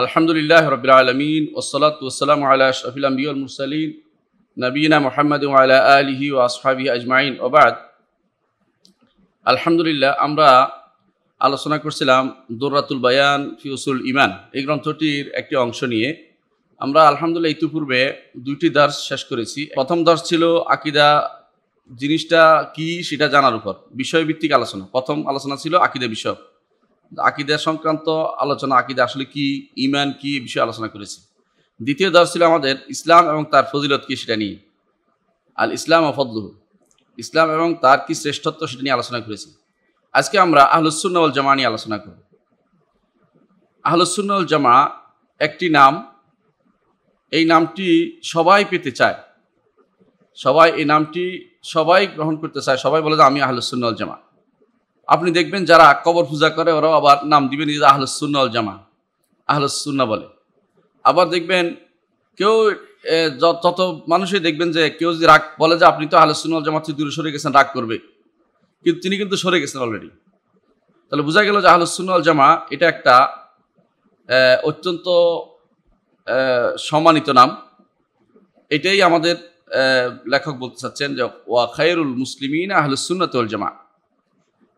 আলহামদুলিল্লাহ রবিল আলমিন ওসলাত ওসালাম আল্লাহ শফিলাম্বিউল মুরসালিন নবীনা মোহাম্মদ আল্লাহ আলহি ও আসফাবি আজমাইন ওবাদ আলহামদুলিল্লাহ আমরা আলোচনা করছিলাম দোররাতুল বায়ান ফিউসুল ইমান এই গ্রন্থটির একটি অংশ নিয়ে আমরা আলহামদুলিল্লাহ ইতিপূর্বে দুইটি দাস শেষ করেছি প্রথম দাস ছিল আকিদা জিনিসটা কি সেটা জানার উপর বিষয়ভিত্তিক আলোচনা প্রথম আলোচনা ছিল আকিদা বিষয় আকিদা সংক্রান্ত আলোচনা আকিদা আসলে কি ইমান কি বিষয়ে আলোচনা করেছে দ্বিতীয় দর ছিল আমাদের ইসলাম এবং তার ফজিলত কি সেটা নিয়ে আল ইসলাম ও ইসলাম এবং তার কি শ্রেষ্ঠত্ব সেটা নিয়ে আলোচনা করেছি আজকে আমরা আহলুসুন্নওয়াল জামা নিয়ে আলোচনা করব আহলুসুন্নওয়াল জামা একটি নাম এই নামটি সবাই পেতে চায় সবাই এই নামটি সবাই গ্রহণ করতে চায় সবাই বলে যে আমি আহলুসুন্নওয়াল জামা আপনি দেখবেন যারা কবর পূজা করে ওরাও আবার নাম দিবেন ঈদ আহলসুন্না জামা আহলসুন্না বলে আবার দেখবেন কেউ যত মানুষই দেখবেন যে কেউ যদি রাগ বলে যে আপনি তো আহলসুন্না জামাত থেকে দূরে সরে গেছেন রাগ করবে কিন্তু তিনি কিন্তু সরে গেছেন অলরেডি তাহলে বোঝা গেল যে আহলসুন্না জামা এটা একটা অত্যন্ত সম্মানিত নাম এটাই আমাদের লেখক বলতে চাচ্ছেন যে ওয়া খায়রুল মুসলিমিন আহলসুন্নাতুল জামা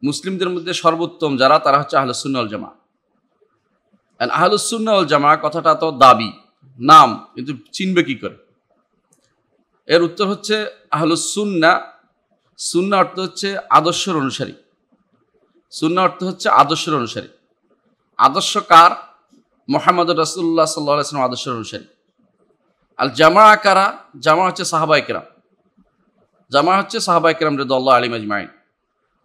মুসলিমদের মধ্যে সর্বোত্তম যারা তারা হচ্ছে আহলুসুন্নাল জামা আহলুসুন্নাল জামা কথাটা তো দাবি নাম কিন্তু চিনবে কি করে এর উত্তর হচ্ছে আহলুসুন্না সুন্না অর্থ হচ্ছে আদর্শের অনুসারী সুন্না অর্থ হচ্ছে আদর্শের অনুসারী আদর্শ কার মোহাম্মদ রসুল্লাহ সাল্লাহ আদর্শের অনুসারী আর জামা আকারা জামা হচ্ছে সাহাবাইকরাম জামা হচ্ছে সাহাবাইকরাম রেদ আল্লাহ আলিম আজমাইন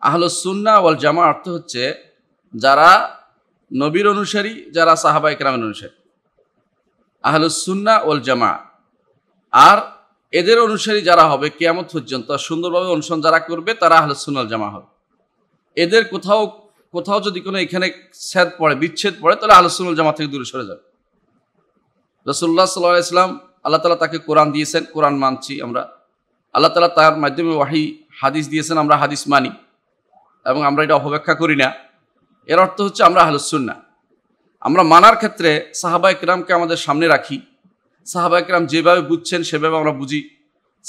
আহল সুন্না ওয়াল জামা অর্থ হচ্ছে যারা নবীর অনুসারী যারা সাহাবা ইকরামের অনুসারী সুন্না ওয়াল জামা আর এদের অনুসারী যারা হবে কেয়ামত পর্যন্ত সুন্দরভাবে অনুসরণ যারা করবে তারা আহলুসুন্নাল জামা হবে এদের কোথাও কোথাও যদি কোনো এখানে স্যাদ পড়ে বিচ্ছেদ পড়ে তাহলে আহলুসুন্নাল জামা থেকে দূরে সরে যাবে রসুল্লাহ সাল্লাহ ইসলাম আল্লাহ তালা তাকে কোরআন দিয়েছেন কোরআন মানছি আমরা আল্লাহ তালা তার মাধ্যমে ওয়াহি হাদিস দিয়েছেন আমরা হাদিস মানি এবং আমরা এটা অপব্যাখ্যা করি না এর অর্থ হচ্ছে আমরা আহলুসুন্না আমরা মানার ক্ষেত্রে সাহাবা আমাদের সামনে রাখি সাহাবা যেভাবে বুঝছেন সেভাবে আমরা বুঝি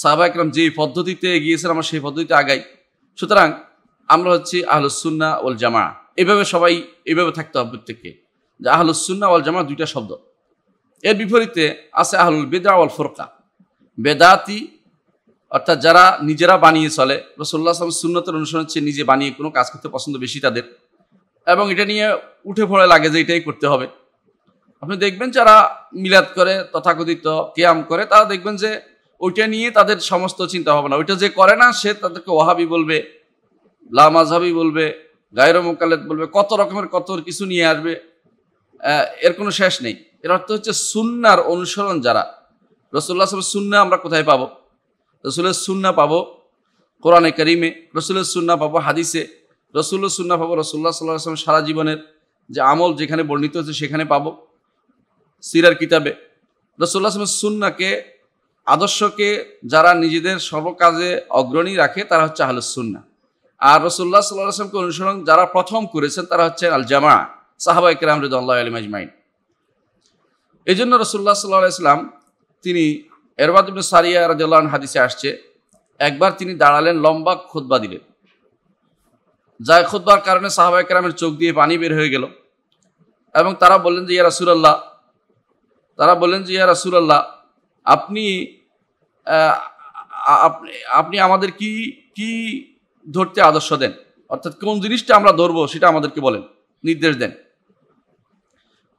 সাহাবা যেই যে পদ্ধতিতে এগিয়েছেন আমরা সেই পদ্ধতিতে আগাই সুতরাং আমরা হচ্ছি আহলুসুন্না ওল জামা এভাবে সবাই এভাবে থাকতে হবে প্রত্যেককে যে আহলুসুন্না ওয়াল জামা দুইটা শব্দ এর বিপরীতে আছে আহলুল বেদা ওল ফোরকা বেদাতি অর্থাৎ যারা নিজেরা বানিয়ে চলে রসোল্লা আসলাম সুন্নতের অনুসরণ হচ্ছে নিজে বানিয়ে কোনো কাজ করতে পছন্দ বেশি তাদের এবং এটা নিয়ে উঠে পড়ে লাগে যে এটাই করতে হবে আপনি দেখবেন যারা মিলাদ করে তথাকথিত ক্যাম করে তারা দেখবেন যে ওইটা নিয়ে তাদের সমস্ত চিন্তা ভাবনা ওইটা যে করে না সে তাদেরকে ওহাবি বলবে লামাজহাবি বলবে গায়ের মোকালেদ বলবে কত রকমের কত কিছু নিয়ে আসবে এর কোনো শেষ নেই এর অর্থ হচ্ছে সুন্নার অনুসরণ যারা রসোল্লা সাহেব সুন্না আমরা কোথায় পাবো রসুলের সুন্না পাবো কোরআনে করিমে রসুলের সুন্না পাবো হাদিসে রসুল্লাহ সুন্না পাবো রসুল্লাহ সাল্লাহ আসলাম সারা জীবনের যে আমল যেখানে বর্ণিত হচ্ছে সেখানে পাবো সিরার কিতাবে রসুল্লাহ আসলামের সুন্নাকে আদর্শকে যারা নিজেদের সর্বকাজে অগ্রণী রাখে তারা হচ্ছে সুন্না আর রসুল্লাহ সাল্লাহ আসলামকে অনুসরণ যারা প্রথম করেছেন তারা হচ্ছেন আল জামা সাহাবা ইকরাম রেদ আল্লাহ আলিম এই জন্য রসুল্লাহ সাল্লাহ আসলাম তিনি এরবাদ সারিয়া রাজাল্লাহন হাদিসে আসছে একবার তিনি দাঁড়ালেন লম্বা খুদ্া দিলেন যা খুদ্বার কারণে সাহাবাই কেরামের চোখ দিয়ে পানি বের হয়ে গেল এবং তারা বললেন যে ইয়া সুরাল্লাহ তারা বললেন যে ইয়া সুরাল্লাহ আপনি আপনি আমাদের কি কি ধরতে আদর্শ দেন অর্থাৎ কোন জিনিসটা আমরা ধরবো সেটা আমাদেরকে বলেন নির্দেশ দেন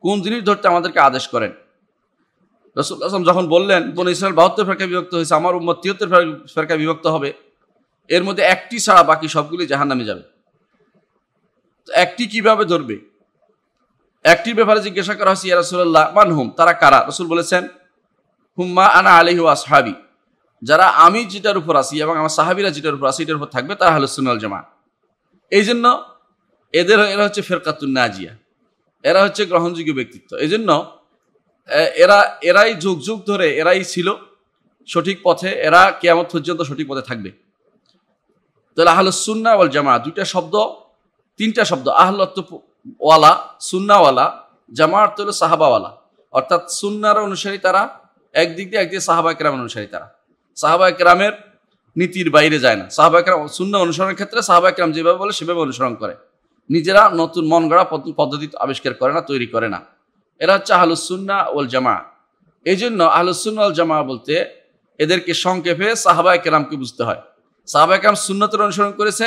কোন জিনিস ধরতে আমাদেরকে আদেশ করেন রসুল যখন বললেন বোন ইসরায়েল বাহাত্তর ফেরকা বিভক্ত হয়েছে আমার উম্মত তিয়াত্তর ফেরকা বিভক্ত হবে এর মধ্যে একটি ছাড়া বাকি সবগুলি জাহান নামে যাবে একটি কিভাবে ধরবে একটির ব্যাপারে জিজ্ঞাসা করা হয়েছে ইয়ারসুল্লাহ মান হুম তারা কারা রসুল বলেছেন হুম্মা আনা হুয়া সাহাবি যারা আমি যেটার উপর আসি এবং আমার সাহাবিরা যেটার উপর আসি এটার উপর থাকবে তারা হলো সুনাল জামা এই জন্য এদের এরা হচ্ছে ফেরকাতুন নাজিয়া এরা হচ্ছে গ্রহণযোগ্য ব্যক্তিত্ব এই জন্য এরা এরাই যুগ যুগ ধরে এরাই ছিল সঠিক পথে এরা কেয়ামত পর্যন্ত সঠিক পথে থাকবে তাহলে আহল সুন্না ওয়াল জামা দুইটা শব্দ তিনটা শব্দ আহলত ওয়ালা সুন্নাওয়ালা জামা অর্থ হলো সাহাবাওয়ালা অর্থাৎ সুন্নার অনুসারী তারা একদিক দিয়ে একদিকে সাহাবা একরামের অনুসারী তারা সাহাবা একরামের নীতির বাইরে যায় না সাহাবা একরাম সুন্না অনুসরণের ক্ষেত্রে সাহাবা একরাম যেভাবে বলে সেভাবে অনুসরণ করে নিজেরা নতুন মন গড়া পদ্ধতি আবিষ্কার করে না তৈরি করে না এরা হচ্ছে আহলুসুন্না ওল জামা এই জন্য আহলুসুন্না ওল জামা বলতে এদেরকে সংক্ষেপে সাহাবা কেরামকে বুঝতে হয় সাহাবা কেরাম সুন্নতের অনুসরণ করেছে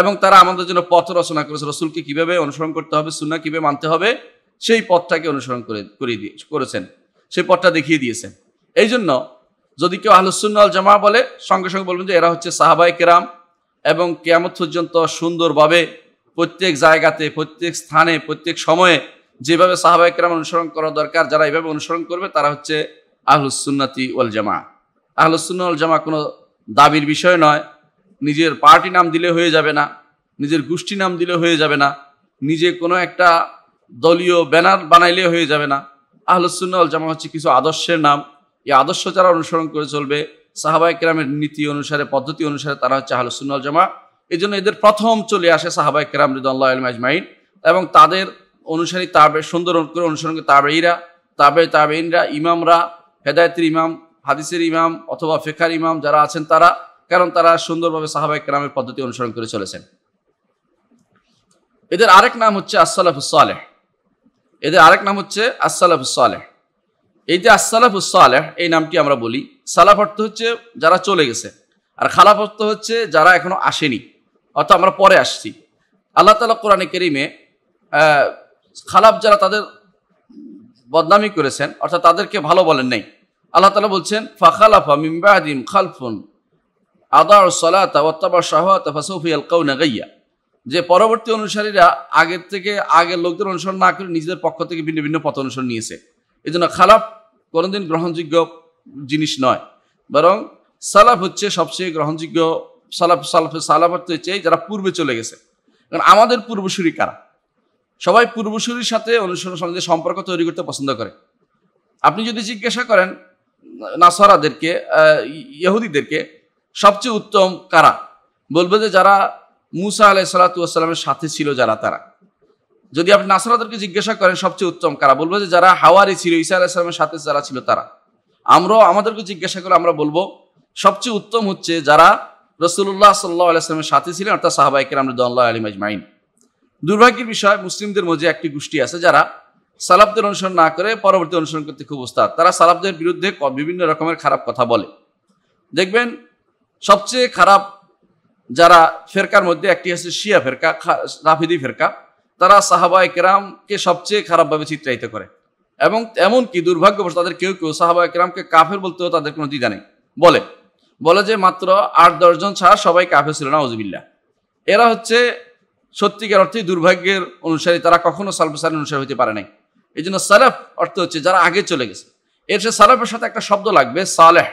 এবং তারা আমাদের জন্য পথ রচনা করেছে রসুলকে কিভাবে অনুসরণ করতে হবে সুন্না কিভাবে মানতে হবে সেই পথটাকে অনুসরণ করে করিয়ে দিয়ে করেছেন সেই পথটা দেখিয়ে দিয়েছেন এই জন্য যদি কেউ আহলুসুন্নাল জামা বলে সঙ্গে সঙ্গে বলবেন যে এরা হচ্ছে সাহাবাই কেরাম এবং কেয়ামত পর্যন্ত সুন্দরভাবে প্রত্যেক জায়গাতে প্রত্যেক স্থানে প্রত্যেক সময়ে যেভাবে সাহাবা একরাম অনুসরণ করা দরকার যারা এইভাবে অনুসরণ করবে তারা হচ্ছে আহলুসুন্নাতি ওয়াল জামা আহলুসুন্না উল জামা কোনো দাবির বিষয় নয় নিজের পার্টি নাম দিলে হয়ে যাবে না নিজের গোষ্ঠী নাম দিলে হয়ে যাবে না নিজে কোনো একটা দলীয় ব্যানার বানাইলে হয়ে যাবে না আহলুসুন্না উল জামা হচ্ছে কিছু আদর্শের নাম এই আদর্শ যারা অনুসরণ করে চলবে সাহাবা একরামের নীতি অনুসারে পদ্ধতি অনুসারে তারা হচ্ছে আহলুসুন্না ওয়াল জামা এই জন্য এদের প্রথম চলে আসে সাহাবা একরাম রিদাল্লাহ আলম আজমাইন এবং তাদের অনুসারী তাবে সুন্দর করে অনুসরণ করে তাবেইরা তাবে তাবেইনরা ইমামরা হেদায়তের ইমাম হাদিসের ইমাম অথবা ফেকার ইমাম যারা আছেন তারা কারণ তারা সুন্দরভাবে সাহাবাহিক নামের পদ্ধতি অনুসরণ করে চলেছেন এদের আরেক নাম হচ্ছে আসসালাফুসালেহ এদের আরেক নাম হচ্ছে আসসালাফুসালেহ এই যে আসসালাফুসালেহ এই নামটি আমরা বলি সালাফ অর্থ হচ্ছে যারা চলে গেছে আর খালাফ অর্থ হচ্ছে যারা এখনো আসেনি অর্থাৎ আমরা পরে আসছি আল্লাহ তালা কোরআনে কেরিমে খালাপ যারা তাদের বদনামি করেছেন অর্থাৎ তাদেরকে ভালো বলেন নাই আল্লাহ তালা বলছেন ফাখালাফা মিম্বাদিম খালফুন আদা সলাতা ওত্তাবা নাগাইয়া যে পরবর্তী অনুসারীরা আগের থেকে আগের লোকদের অনুসরণ না করে নিজেদের পক্ষ থেকে ভিন্ন ভিন্ন পথ অনুসরণ নিয়েছে এই জন্য খালাফ কোনোদিন গ্রহণযোগ্য জিনিস নয় বরং সালাফ হচ্ছে সবচেয়ে গ্রহণযোগ্য সালাফ সালাফ সালাফ হচ্ছে যারা পূর্বে চলে গেছে কারণ আমাদের পূর্বসূরি কারা সবাই পূর্বসূরির সাথে অনুসরণ সঙ্গে সম্পর্ক তৈরি করতে পছন্দ করে আপনি যদি জিজ্ঞাসা করেন নাসারাদেরকে ইহুদিদেরকে সবচেয়ে উত্তম কারা বলবে যে যারা মুসা আলাই সালাতামের সাথে ছিল যারা তারা যদি আপনি নাসারাদেরকে জিজ্ঞাসা করেন সবচেয়ে উত্তম কারা বলবে যে যারা হাওয়ারি ছিল ইসা সালামের সাথে যারা ছিল তারা আমরাও আমাদেরকে জিজ্ঞাসা করে আমরা বলবো সবচেয়ে উত্তম হচ্ছে যারা রসুল্লাহ সাল্লাহ আলাইসলামের সাথে ছিলেন অর্থাৎ সাহাবাইকের আমরা দল্লাহ আলী মাজমাইন দুর্ভাগ্যের বিষয় মুসলিমদের মধ্যে একটি গোষ্ঠী আছে যারা সালাবদের অনুসরণ না করে পরবর্তী অনুসরণ করতে খুব উস্তাদ তারা সালাবদের বিরুদ্ধে বিভিন্ন রকমের খারাপ কথা বলে দেখবেন সবচেয়ে খারাপ যারা ফেরকার মধ্যে একটি আছে শিয়া ফেরকা রাফিদি ফেরকা তারা সাহাবা একরামকে সবচেয়ে খারাপভাবে চিত্রায়িত করে এবং এমনকি দুর্ভাগ্যবশ তাদের কেউ কেউ সাহাবা একরামকে কাফের বলতেও তাদের কোনো দ্বিধা নেই বলে বলে যে মাত্র আট দশজন ছাড়া সবাই কাফের ছিল না ওজুবিল্লা এরা হচ্ছে সত্যিকার অর্থে দুর্ভাগ্যের অনুসারী তারা কখনো সালফেসারের অনুসারী হতে পারে নাই এই জন্য সালেফ অর্থ হচ্ছে যারা আগে চলে গেছে এর সে সালাফের সাথে একটা শব্দ লাগবে সালেহ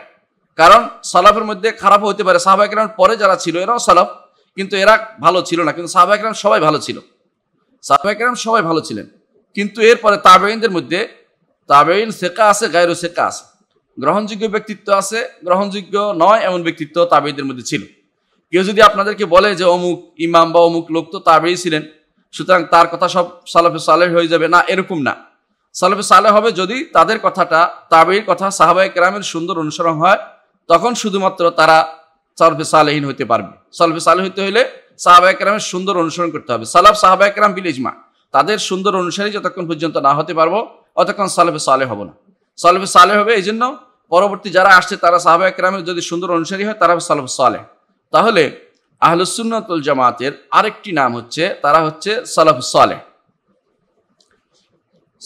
কারণ সালাফের মধ্যে খারাপ হতে পারে কেরাম পরে যারা ছিল এরাও সালাফ কিন্তু এরা ভালো ছিল না কিন্তু কেরাম সবাই ভালো ছিল কেরাম সবাই ভালো ছিলেন কিন্তু এরপরে তাবেইনদের মধ্যে তাবেইন শেখা আছে গায়রু শেখা আছে গ্রহণযোগ্য ব্যক্তিত্ব আছে গ্রহণযোগ্য নয় এমন ব্যক্তিত্ব তাবেইদের মধ্যে ছিল কেউ যদি আপনাদেরকে বলে যে অমুক ইমাম বা অমুক লোক তো তাবেই ছিলেন সুতরাং তার কথা সব সালাফে সালেহ হয়ে যাবে না এরকম না সালাফে সালেহ হবে যদি তাদের কথাটা তাবেই কথা সাহাবাই কেরামের সুন্দর অনুসরণ হয় তখন শুধুমাত্র তারা সালফে সালেহীন হতে পারবে সালফে সালে হতে হলে সাহাবাই কেরামের সুন্দর অনুসরণ করতে হবে সালাফ সাহাবাই কেরাম বিলিজমা তাদের সুন্দর অনুসারী যতক্ষণ পর্যন্ত না হতে পারবো অতক্ষণ সালফে সালে হব না সালফে সালে হবে এই জন্য পরবর্তী যারা আসছে তারা সাহাবাহ কেরামের যদি সুন্দর অনুসারী হয় তারা সালফে সালেহ তাহলে আহলুসুন্নতুল জামাতের আরেকটি নাম হচ্ছে তারা হচ্ছে সালাফ সালে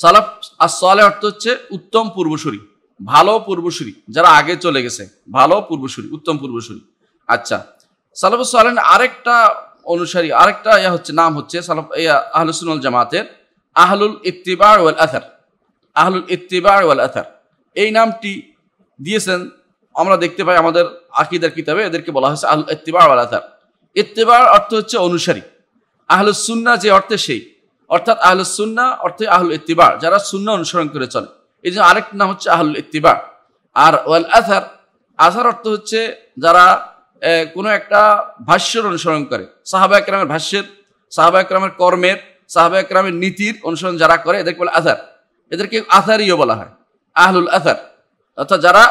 সালাফ আর সালে অর্থ হচ্ছে উত্তম পূর্বসুরি ভালো পূর্বসূরি যারা আগে চলে গেছে ভালো পূর্বসুরি উত্তম পূর্বসুরি আচ্ছা সালাফ সালেন আরেকটা অনুসারী আরেকটা ইয়া হচ্ছে নাম হচ্ছে সালাফ আহলুসুল জামাতের আহলুল ইত্তিবার ওয়াল আথার আহলুল ইত্তিবার ওয়াল আথার এই নামটি দিয়েছেন আমরা দেখতে পাই আমাদের আকিদার কিতাবে এদেরকে বলা হয়েছে আল ইত্তিবার আল আথার ইত্তিবার অর্থ হচ্ছে অনুসারী আহলুসুন্না যে অর্থে সেই অর্থাৎ আহলুসুন্না অর্থে আহল ইত্তিবার যারা সুন্না অনুসরণ করে চলে এই জন্য আরেকটি নাম হচ্ছে আহল ইত্তিবার আর ওয়াল আথার আথার অর্থ হচ্ছে যারা কোনো একটা ভাষ্যের অনুসরণ করে সাহাবা একরামের ভাষ্যের সাহাবা একরামের কর্মের সাহাবা একরামের নীতির অনুসরণ যারা করে এদেরকে বলে আথার এদেরকে আথারিও বলা হয় আহলুল আথার অর্থাৎ যারা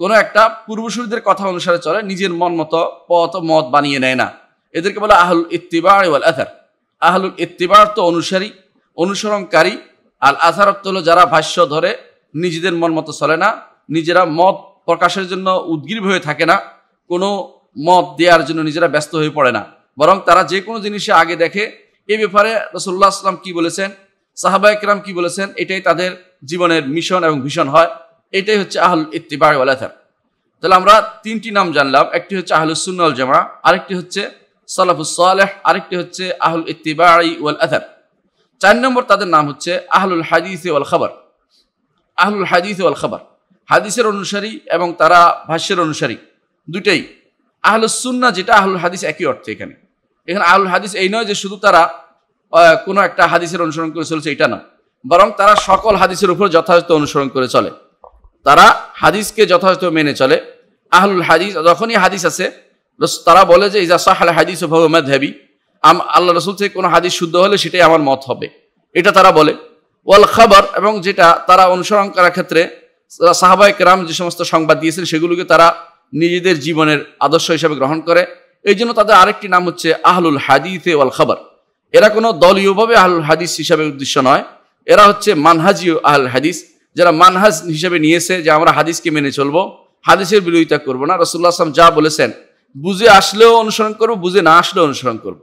কোনো একটা পূর্বসূরীদের কথা অনুসারে চলে নিজের মন মতো পথ মত বানিয়ে নেয় না এদেরকে বলে আহলুল ইত্তিবার ওয়াল আথার আহলুল ইত্তিবার তো অনুসারী অনুসরণকারী আল তো হলো যারা ভাষ্য ধরে নিজেদের মন মতো চলে না নিজেরা মত প্রকাশের জন্য উদ্গ্রীব হয়ে থাকে না কোনো মত দেওয়ার জন্য নিজেরা ব্যস্ত হয়ে পড়ে না বরং তারা যে কোনো জিনিসে আগে দেখে এ ব্যাপারে রসল্লাহ আসলাম কি বলেছেন সাহাবা একরাম কি বলেছেন এটাই তাদের জীবনের মিশন এবং ভীষণ হয় এটাই হচ্ছে আহল ইত্তিবার ওয়ালাথার তাহলে আমরা তিনটি নাম জানলাম একটি হচ্ছে আহলুস সুন্নাল জামা আরেকটি হচ্ছে সালাফুস সালেহ আরেকটি হচ্ছে আহুল ইত্তিবাই ওয়াল আথার চার নম্বর তাদের নাম হচ্ছে আহলুল হাদিস ওয়াল খাবার আহলুল হাদিস ওয়াল খাবার হাদিসের অনুসারী এবং তারা ভাষ্যের অনুসারী দুটাই আহলুস সুন্না যেটা আহলুল হাদিস একই অর্থে এখানে এখানে আহুল হাদিস এই নয় যে শুধু তারা কোনো একটা হাদিসের অনুসরণ করে চলেছে এটা না বরং তারা সকল হাদিসের উপর যথাযথ অনুসরণ করে চলে তারা হাদিসকে যথাযথ মেনে চলে আহলুল হাদিস যখনই হাদিস আছে তারা বলে যে ইজা সাহাল হাদিস ভাবে আম আল্লাহ রসুল থেকে কোনো হাদিস শুদ্ধ হলে সেটাই আমার মত হবে এটা তারা বলে ওয়াল খাবার এবং যেটা তারা অনুসরণ করার ক্ষেত্রে সাহাবায় কেরাম যে সমস্ত সংবাদ দিয়েছেন সেগুলোকে তারা নিজেদের জীবনের আদর্শ হিসাবে গ্রহণ করে এই জন্য তাদের আরেকটি নাম হচ্ছে আহলুল হাদিফে ওয়াল খাবার এরা কোনো দলীয়ভাবে আহলুল হাদিস হিসাবে উদ্দেশ্য নয় এরা হচ্ছে মানহাজি আহল হাদিস যারা মানহাজ হিসেবে নিয়েছে যে আমরা হাদিসকে মেনে চলবো হাদিসের বিরোধিতা করবো না রসুল্লাহ আসলাম যা বলেছেন বুঝে আসলেও অনুসরণ করব বুঝে না আসলেও অনুসরণ করব।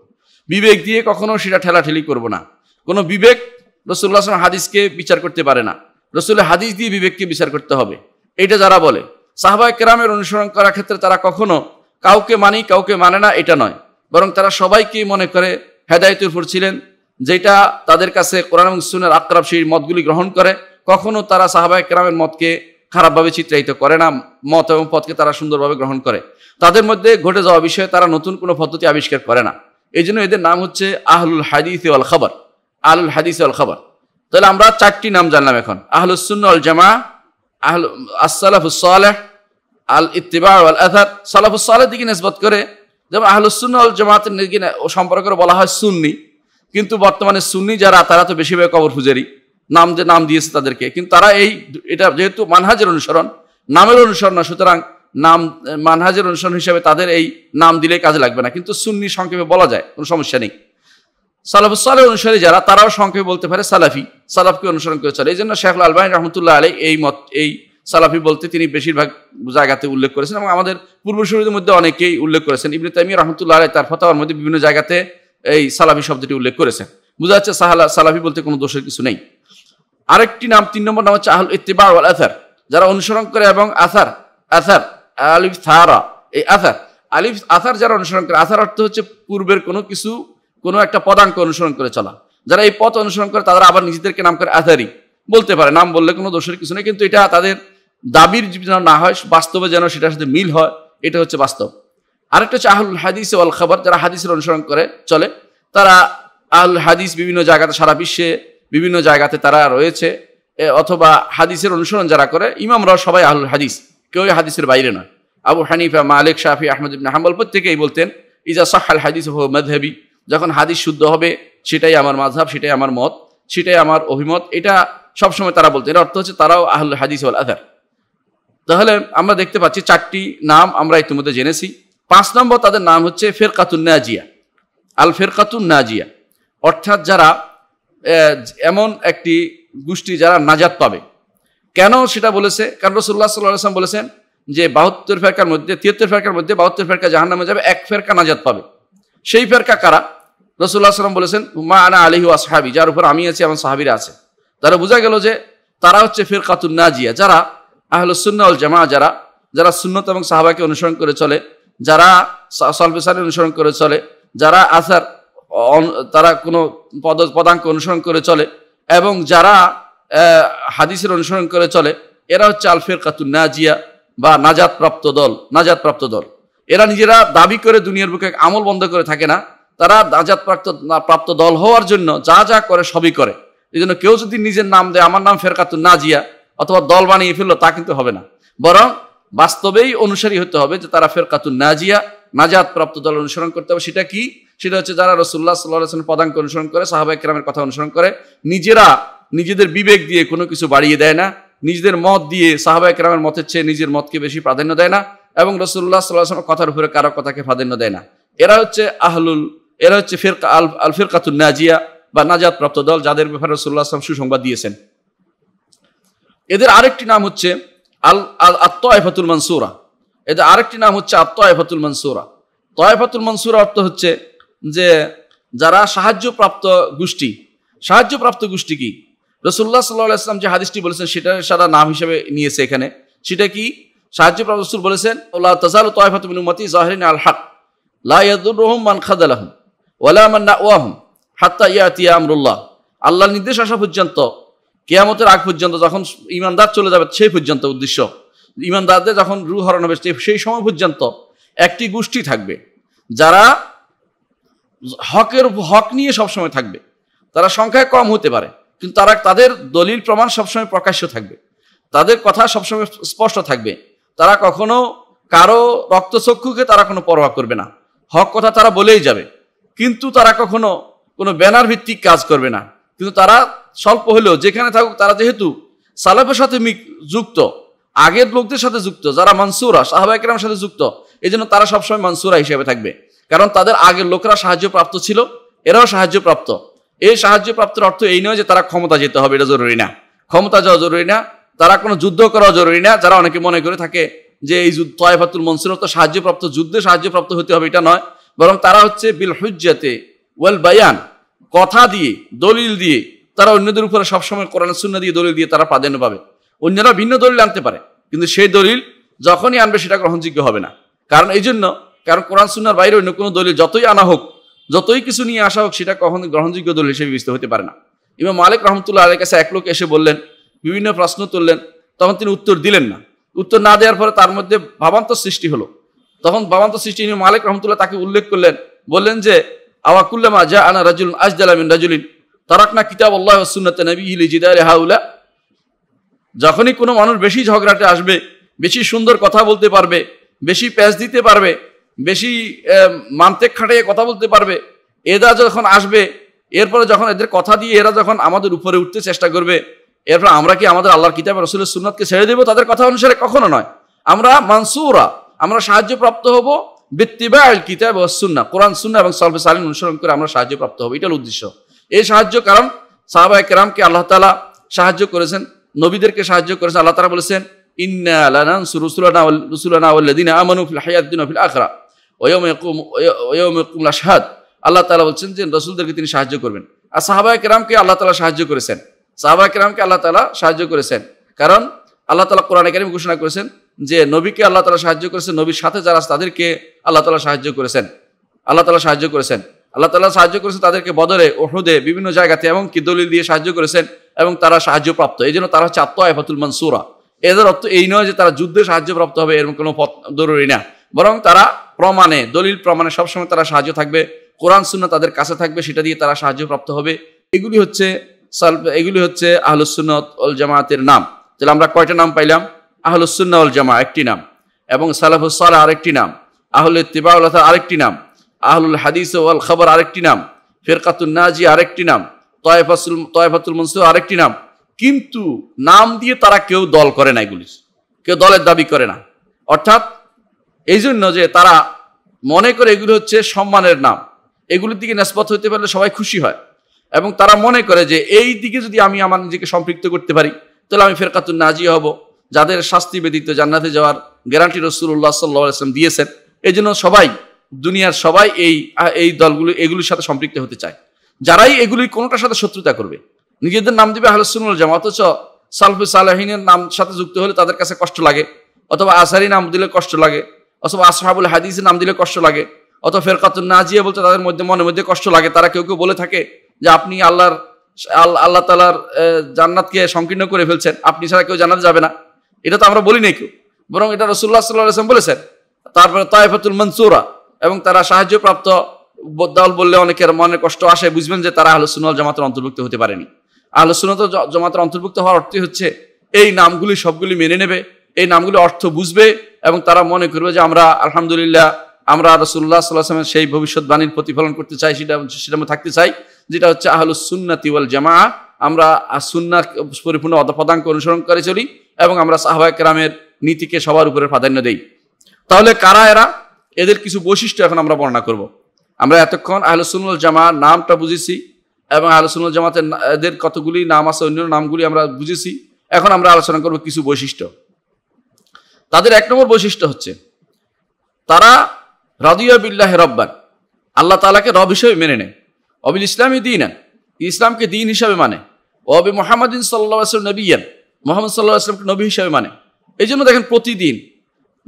বিবেক দিয়ে কখনো সেটা ঠেলাঠেলি করব না কোনো বিবেক রসুল্লাহ আসলাম হাদিসকে বিচার করতে পারে না রসুল্লাহ হাদিস দিয়ে বিবেককে বিচার করতে হবে এটা যারা বলে সাহবা কেরামের অনুসরণ করার ক্ষেত্রে তারা কখনো কাউকে মানি কাউকে মানে না এটা নয় বরং তারা সবাইকেই মনে করে হেদায়তের উপর ছিলেন যেটা তাদের কাছে কোরআন সুনের আক্রাব সেই মতগুলি গ্রহণ করে কখনো তারা সাহাবা একরামের মতকে খারাপভাবে চিত্রায়িত করে না মত এবং পথকে তারা সুন্দরভাবে গ্রহণ করে তাদের মধ্যে ঘটে যাওয়া বিষয়ে তারা নতুন কোনো পদ্ধতি আবিষ্কার করে না এই জন্য এদের নাম হচ্ছে আহলুল হাদিস আল খাবার আহলুল হাদিস আল খাবার তাহলে আমরা চারটি নাম জানলাম এখন আহলুসুন আল জামা আহল আসালাফুসালেহ আল ইতিবা আল আহার সালাফুসালের দিকে নিসবত করে যেমন আহলুসুন আল জামাতের সম্পর্কে বলা হয় সুন্নি কিন্তু বর্তমানে সুন্নি যারা তারা তো বেশিরভাগ কবর ফুজারি নাম যে নাম দিয়েছে তাদেরকে কিন্তু তারা এই এটা যেহেতু মানহাজের অনুসরণ নামের অনুসরণ না সুতরাং নাম মানহাজের অনুসরণ হিসেবে তাদের এই নাম দিলে কাজে লাগবে না কিন্তু সুন্নি সংক্ষেপে বলা যায় কোনো সমস্যা নেই সালাফুসালের অনুসারে যারা তারাও সংক্ষেপে বলতে পারে সালাফি সালাফকে অনুসরণ করে চলে এই জন্য শেখুল আলবাহিন রহমতুল্লাহ আলী এই মত এই সালাফি বলতে তিনি বেশিরভাগ জায়গাতে উল্লেখ করেছেন এবং আমাদের পূর্বসূরীদের মধ্যে অনেকেই উল্লেখ করেছেন ইবনে তাইমি রহমতুল্লাহ আলী তার ফতাওয়ার মধ্যে বিভিন্ন জায়গাতে এই সালাফি শব্দটি উল্লেখ করেছেন বোঝা যাচ্ছে সাহালা সালাফি বলতে কোনো দোষের কিছু নেই আরেকটি নাম তিন নম্বর নাম হচ্ছে আহল ইত্তিবা ওয়াল আসার যারা অনুসরণ করে এবং আসার আসার আলিফ সাহারা এই আসার আলিফ আসার যারা অনুসরণ করে আসার অর্থ হচ্ছে পূর্বের কোনো কিছু কোনো একটা পদাঙ্ক অনুসরণ করে চলা যারা এই পথ অনুসরণ করে তারা আবার নিজেদেরকে নাম করে আসারি বলতে পারে নাম বললে কোনো দোষের কিছু নেই কিন্তু এটা তাদের দাবির যেন না হয় বাস্তবে যেন সেটার সাথে মিল হয় এটা হচ্ছে বাস্তব আরেকটা হচ্ছে আহুল হাদিস ওয়াল খাবার যারা হাদিসের অনুসরণ করে চলে তারা আহুল হাদিস বিভিন্ন জায়গাতে সারা বিশ্বে বিভিন্ন জায়গাতে তারা রয়েছে অথবা হাদিসের অনুসরণ যারা করে ইমামরাও সবাই আহুল হাদিস কেউ হাদিসের বাইরে নয় আবু হানিফা মালিক শাফি আহমদ ইবনা হাম্বল প্রত্যেকেই বলতেন ইজা সাহাল হাদিস মেধাবি যখন হাদিস শুদ্ধ হবে সেটাই আমার মাঝহাব সেটাই আমার মত সেটাই আমার অভিমত এটা সবসময় তারা বলতেন এর অর্থ হচ্ছে তারাও আহুল হাদিস ওয়াল আধার তাহলে আমরা দেখতে পাচ্ছি চারটি নাম আমরা ইতিমধ্যে জেনেছি পাঁচ নম্বর তাদের নাম হচ্ছে ফেরকাতুন নাজিয়া আল ফেরকাতুন নাজিয়া অর্থাৎ যারা এমন একটি গোষ্ঠী যারা নাজাত পাবে কেন সেটা বলেছে কারণ রসুল্লাহ সাল্লাম বলেছেন যে বাহাত্তর ফেরকার মধ্যে তিয়াত্তর ফেরকার মধ্যে বাহাত্তর ফেরকা জাহান নামে যাবে এক ফেরকা নাজাত পাবে সেই ফেরকা কারা রসুল্লাহ সাল্লাম বলেছেন মা আনা আলিহি আসহাবি যার উপর আমি আছি আমার সাহাবিরা আছে তারা বোঝা গেল যে তারা হচ্ছে ফেরকাতুন নাজিয়া যারা আহল সুন্নাউল জামা যারা যারা সুন্নত এবং সাহাবাকে অনুসরণ করে চলে যারা সলফেসারে অনুসরণ করে চলে যারা আসার তারা কোনো পদ পদাঙ্ক অনুসরণ করে চলে এবং যারা হাদিসের অনুসরণ করে চলে এরা হচ্ছে আলফের কাতুন নাজিয়া বা নাজাতপ্রাপ্ত দল নাজাতপ্রাপ্ত দল এরা নিজেরা দাবি করে দুনিয়ার বুকে আমল বন্ধ করে থাকে না তারা নাজাতপ্রাপ্ত প্রাপ্ত দল হওয়ার জন্য যা যা করে সবই করে এই জন্য কেউ যদি নিজের নাম দেয় আমার নাম ফেরকাতুন নাজিয়া অথবা দল বানিয়ে ফেললো তা কিন্তু হবে না বরং বাস্তবেই অনুসারী হতে হবে যে তারা ফেরকাতুন নাজিয়া নাজাত প্রাপ্ত দল অনুসরণ করতে হবে সেটা কি সেটা হচ্ছে যারা রসুল্লাহ সাল্লাহ পদাঙ্ক অনুসরণ করে সাহাবা ইকরামের কথা অনুসরণ করে নিজেরা নিজেদের বিবেক দিয়ে কোনো কিছু বাড়িয়ে দেয় না নিজেদের মত দিয়ে সাহাবা ইকরামের মতের চেয়ে নিজের মতকে বেশি প্রাধান্য দেয় না এবং রসুল্লাহ সাল্লাহ কথার উপরে কারো কথাকে প্রাধান্য দেয় না এরা হচ্ছে আহলুল এরা হচ্ছে ফেরকা আল আল ফিরকাতুল নাজিয়া বা নাজাত প্রাপ্ত দল যাদের ব্যাপারে রসুল্লাহ আসলাম সুসংবাদ দিয়েছেন এদের আরেকটি নাম হচ্ছে আল আত্ময়েফাতুল মানসুরা এদের আরেকটি নাম হচ্ছে আত্ময়েফাতুল মানসুরা তয়েফাতুল মানসুরা অর্থ হচ্ছে যে যারা সাহায্যপ্রাপ্ত গোষ্ঠী সাহায্যপ্রাপ্ত গোষ্ঠী কি রসুল্লাহ সাল্লাহ ইসলাম যে হাদিসটি বলেছেন সেটা সারা নাম হিসেবে নিয়েছে এখানে সেটা কি সাহায্যপ্রাপ্ত রসুল বলেছেন ওলা তাজাল তয়েফাতুল উম্মতি জাহরিন আল হক লাইয়াদুর রহম মান খাদ আলহম ওলা মান না ওয়াহম হাত্তা ইয়াতিয়া আমরুল্লাহ আল্লাহ নির্দেশ আসা পর্যন্ত কেয়ামতের আগ পর্যন্ত যখন ইমানদার চলে যাবে সেই পর্যন্ত উদ্দেশ্য ইমানদারদের যখন রু হরণ হবে সেই সময় পর্যন্ত একটি গোষ্ঠী থাকবে যারা হকের হক নিয়ে সবসময় থাকবে তারা সংখ্যায় কম হতে পারে কিন্তু তারা তাদের দলিল প্রমাণ সবসময় প্রকাশ্য থাকবে তাদের কথা সবসময় স্পষ্ট থাকবে তারা কখনো কারো রক্তচক্ষুকে তারা কোনো পরোয়া করবে না হক কথা তারা বলেই যাবে কিন্তু তারা কখনো কোনো ব্যানার ভিত্তিক কাজ করবে না কিন্তু তারা স্বল্প হলেও যেখানে থাকুক তারা যেহেতু সালাফের সাথে যুক্ত আগের লোকদের সাথে যুক্ত যারা মানসুরা সাহাবাহিকরামের সাথে যুক্ত এই জন্য তারা সবসময় মানসুরা হিসেবে থাকবে কারণ তাদের আগের লোকরা সাহায্যপ্রাপ্ত ছিল এরাও সাহায্যপ্রাপ্ত এই প্রাপ্তের অর্থ এই নয় যে তারা ক্ষমতা যেতে হবে এটা জরুরি না ক্ষমতা যাওয়া জরুরি না তারা কোনো যুদ্ধ করা জরুরি না যারা অনেকে মনে করে থাকে যে এই যুদ্ধ তয়ফাতুল তো সাহায্যপ্রাপ্ত যুদ্ধে সাহায্যপ্রাপ্ত হতে হবে এটা নয় বরং তারা হচ্ছে বিল হুজাতে ওয়েল বায়ান কথা দিয়ে দলিল দিয়ে তারা অন্যদের উপরে সবসময় কোরআন সুন্না দিয়ে দলিল দিয়ে তারা প্রাধান্য পাবে অন্যরা ভিন্ন দলিল আনতে পারে কিন্তু সেই দলিল যখনই আনবে সেটা গ্রহণযোগ্য হবে না কারণ এই জন্য কারণ কোরআন সুন্নার বাইরে অন্য কোনো দলিল যতই আনা হোক যতই কিছু নিয়ে আসা হোক সেটা কখনো গ্রহণযোগ্য দলিল হিসেবে বিবেচিত হতে পারে না এবং মালিক রহমতুল্লাহ আলের কাছে এক লোক এসে বললেন বিভিন্ন প্রশ্ন তুললেন তখন তিনি উত্তর দিলেন না উত্তর না দেওয়ার পরে তার মধ্যে ভাবান্তর সৃষ্টি হলো তখন ভাবান্ত সৃষ্টি নিয়ে মালিক রহমতুল্লাহ তাকে উল্লেখ করলেন বললেন যে আওয়াকুল্লামা যা আনা রাজুল আজদালামিন রাজুলিন তারাকনা কিতাব আল্লাহ সুন্নাতে নবী জিদারে হাউলা যখনই কোনো মানুষ বেশি ঝগড়াটে আসবে বেশি সুন্দর কথা বলতে পারবে বেশি প্যাচ দিতে পারবে বেশি মানতে খাটিয়ে কথা বলতে পারবে এরা যখন আসবে এরপরে যখন এদের কথা দিয়ে এরা যখন আমাদের উপরে উঠতে চেষ্টা করবে এরপর আমরা কি আমাদের আল্লাহর কিতাব রসুলের সুন্নাতকে ছেড়ে দেবো তাদের কথা অনুসারে কখনো নয় আমরা মানসুরা আমরা সাহায্যপ্রাপ্ত হব বৃত্তিবা আল কিতাব সুন্না কোরআন সুন্না এবং সলফে সালিন অনুসরণ করে আমরা সাহায্যপ্রাপ্ত হব এটার উদ্দেশ্য এই সাহায্য কারণ সাহাবা একরামকে আল্লাহ তালা সাহায্য করেছেন নবীদেরকে সাহায্য করেছেন আল্লাহ তালা বলেছেন আল্লাহ তালা বলছেন যে রসুলদেরকে তিনি সাহায্য করবেন আর সাহাবা একরামকে আল্লাহ তালা সাহায্য করেছেন সাহাবা একরামকে আল্লাহ তালা সাহায্য করেছেন কারণ আল্লাহ তালা কোরআন একাডেমি ঘোষণা করেছেন যে নবীকে আল্লাহ তালা সাহায্য করেছেন নবীর সাথে যারা তাদেরকে আল্লাহ তালা সাহায্য করেছেন আল্লাহ তালা সাহায্য করেছেন আল্লাহ তালা সাহায্য করেছে তাদেরকে বদলে ওহদে বিভিন্ন জায়গাতে এবং কি দলিল দিয়ে সাহায্য করেছেন এবং তারা সাহায্যপ্রাপ্ত এই জন্য তারা হচ্ছে আত্মায়ফাতুল মানসুরা এদের অর্থ এই নয় যে তারা যুদ্ধে সাহায্যপ্রাপ্ত হবে এরকম কোনো পথ জরুরি না বরং তারা প্রমাণে দলিল প্রমাণে সবসময় তারা সাহায্য থাকবে কোরআন সুন্না তাদের কাছে থাকবে সেটা দিয়ে তারা সাহায্যপ্রাপ্ত হবে এগুলি হচ্ছে এগুলি হচ্ছে আহলুসুন্নত অল জামায়াতের নাম তাহলে আমরা কয়টা নাম পাইলাম আহলুসুন্না অল জামা একটি নাম এবং সালাফুসাল আরেকটি নাম আহলে তিবাউল আরেকটি নাম আহলুল হাদিস ওয়াল খবর আরেকটি নাম ফেরকাতুল নাজি আরেকটি নাম তয়েফাসুল তয়েফাতুল মনসুর আরেকটি নাম কিন্তু নাম দিয়ে তারা কেউ দল করে না এগুলি কেউ দলের দাবি করে না অর্থাৎ এই জন্য যে তারা মনে করে এগুলি হচ্ছে সম্মানের নাম এগুলির দিকে নেসপথ হতে পারলে সবাই খুশি হয় এবং তারা মনে করে যে এই দিকে যদি আমি আমার নিজেকে সম্পৃক্ত করতে পারি তাহলে আমি ফেরকাতুল নাজি হব যাদের শাস্তি ব্যতীত জান্নাতে যাওয়ার গ্যারান্টি রসুল্লাহ সাল্লাহ আসলাম দিয়েছেন এই জন্য সবাই দুনিয়ার সবাই এই এই দলগুলো এগুলির সাথে সম্পৃক্ত হতে চায় যারাই এগুলির কোনোটার সাথে শত্রুতা করবে নিজেদের নাম দিবে আহলসুনুল জামা অথচ সালফে সালাহিনের নাম সাথে যুক্ত হলে তাদের কাছে কষ্ট লাগে অথবা আসারি নাম দিলে কষ্ট লাগে অথবা আসহাবুল হাদিসের নাম দিলে কষ্ট লাগে অথবা ফেরকাতুন নাজিয়া বলতে তাদের মধ্যে মনে মধ্যে কষ্ট লাগে তারা কেউ কেউ বলে থাকে যে আপনি আল্লাহর আল্লাহ তালার জান্নাতকে সংকীর্ণ করে ফেলছেন আপনি ছাড়া কেউ জানাতে যাবে না এটা তো আমরা বলি নাই কেউ বরং এটা রসুল্লাহ সাল্লাহ বলেছেন তারপরে তাইফাতুল মনসুরা এবং তারা সাহায্যপ্রাপ্ত দল বললে অনেকের মনে কষ্ট আসে বুঝবেন যে তারা আলোচন সুনল জামাতের অন্তর্ভুক্ত হতে পারেনি আহলে সুনত জামাতের অন্তর্ভুক্ত হওয়ার অর্থই হচ্ছে এই নামগুলি সবগুলি মেনে নেবে এই নামগুলি অর্থ বুঝবে এবং তারা মনে করবে যে আমরা আলহামদুলিল্লাহ আমরা রসুল্লাহ সাল্লাহামের সেই ভবিষ্যৎবাণীর প্রতিফলন করতে চাই সেটা সেটা থাকতে চাই যেটা হচ্ছে আহলুসুন্না তিওয়াল জামা আমরা সুন্না পরিপূর্ণ অধপদাঙ্ক অনুসরণ করে চলি এবং আমরা সাহবায় রামের নীতিকে সবার উপরে প্রাধান্য দেই তাহলে কারা এরা এদের কিছু বৈশিষ্ট্য এখন আমরা বর্ণনা করব। আমরা এতক্ষণ আহলসুনুল জামার নামটা বুঝেছি এবং আহলসুনুল জামাতের এদের কতগুলি নাম আছে অন্য নামগুলি আমরা বুঝেছি এখন আমরা আলোচনা করব কিছু বৈশিষ্ট্য তাদের এক নম্বর বৈশিষ্ট্য হচ্ছে তারা রাদিয়া বিল্লাহ রব্বান আল্লাহ তালাকে রব হিসেবে মেনে নেয় অবিল ইসলামী দিন ইসলামকে দিন হিসাবে মানে অবি মোহাম্মদিন সাল্লাহ নবী ইয়ান মোহাম্মদ সাল্লাহ আসলামকে নবী হিসাবে মানে এই জন্য দেখেন প্রতিদিন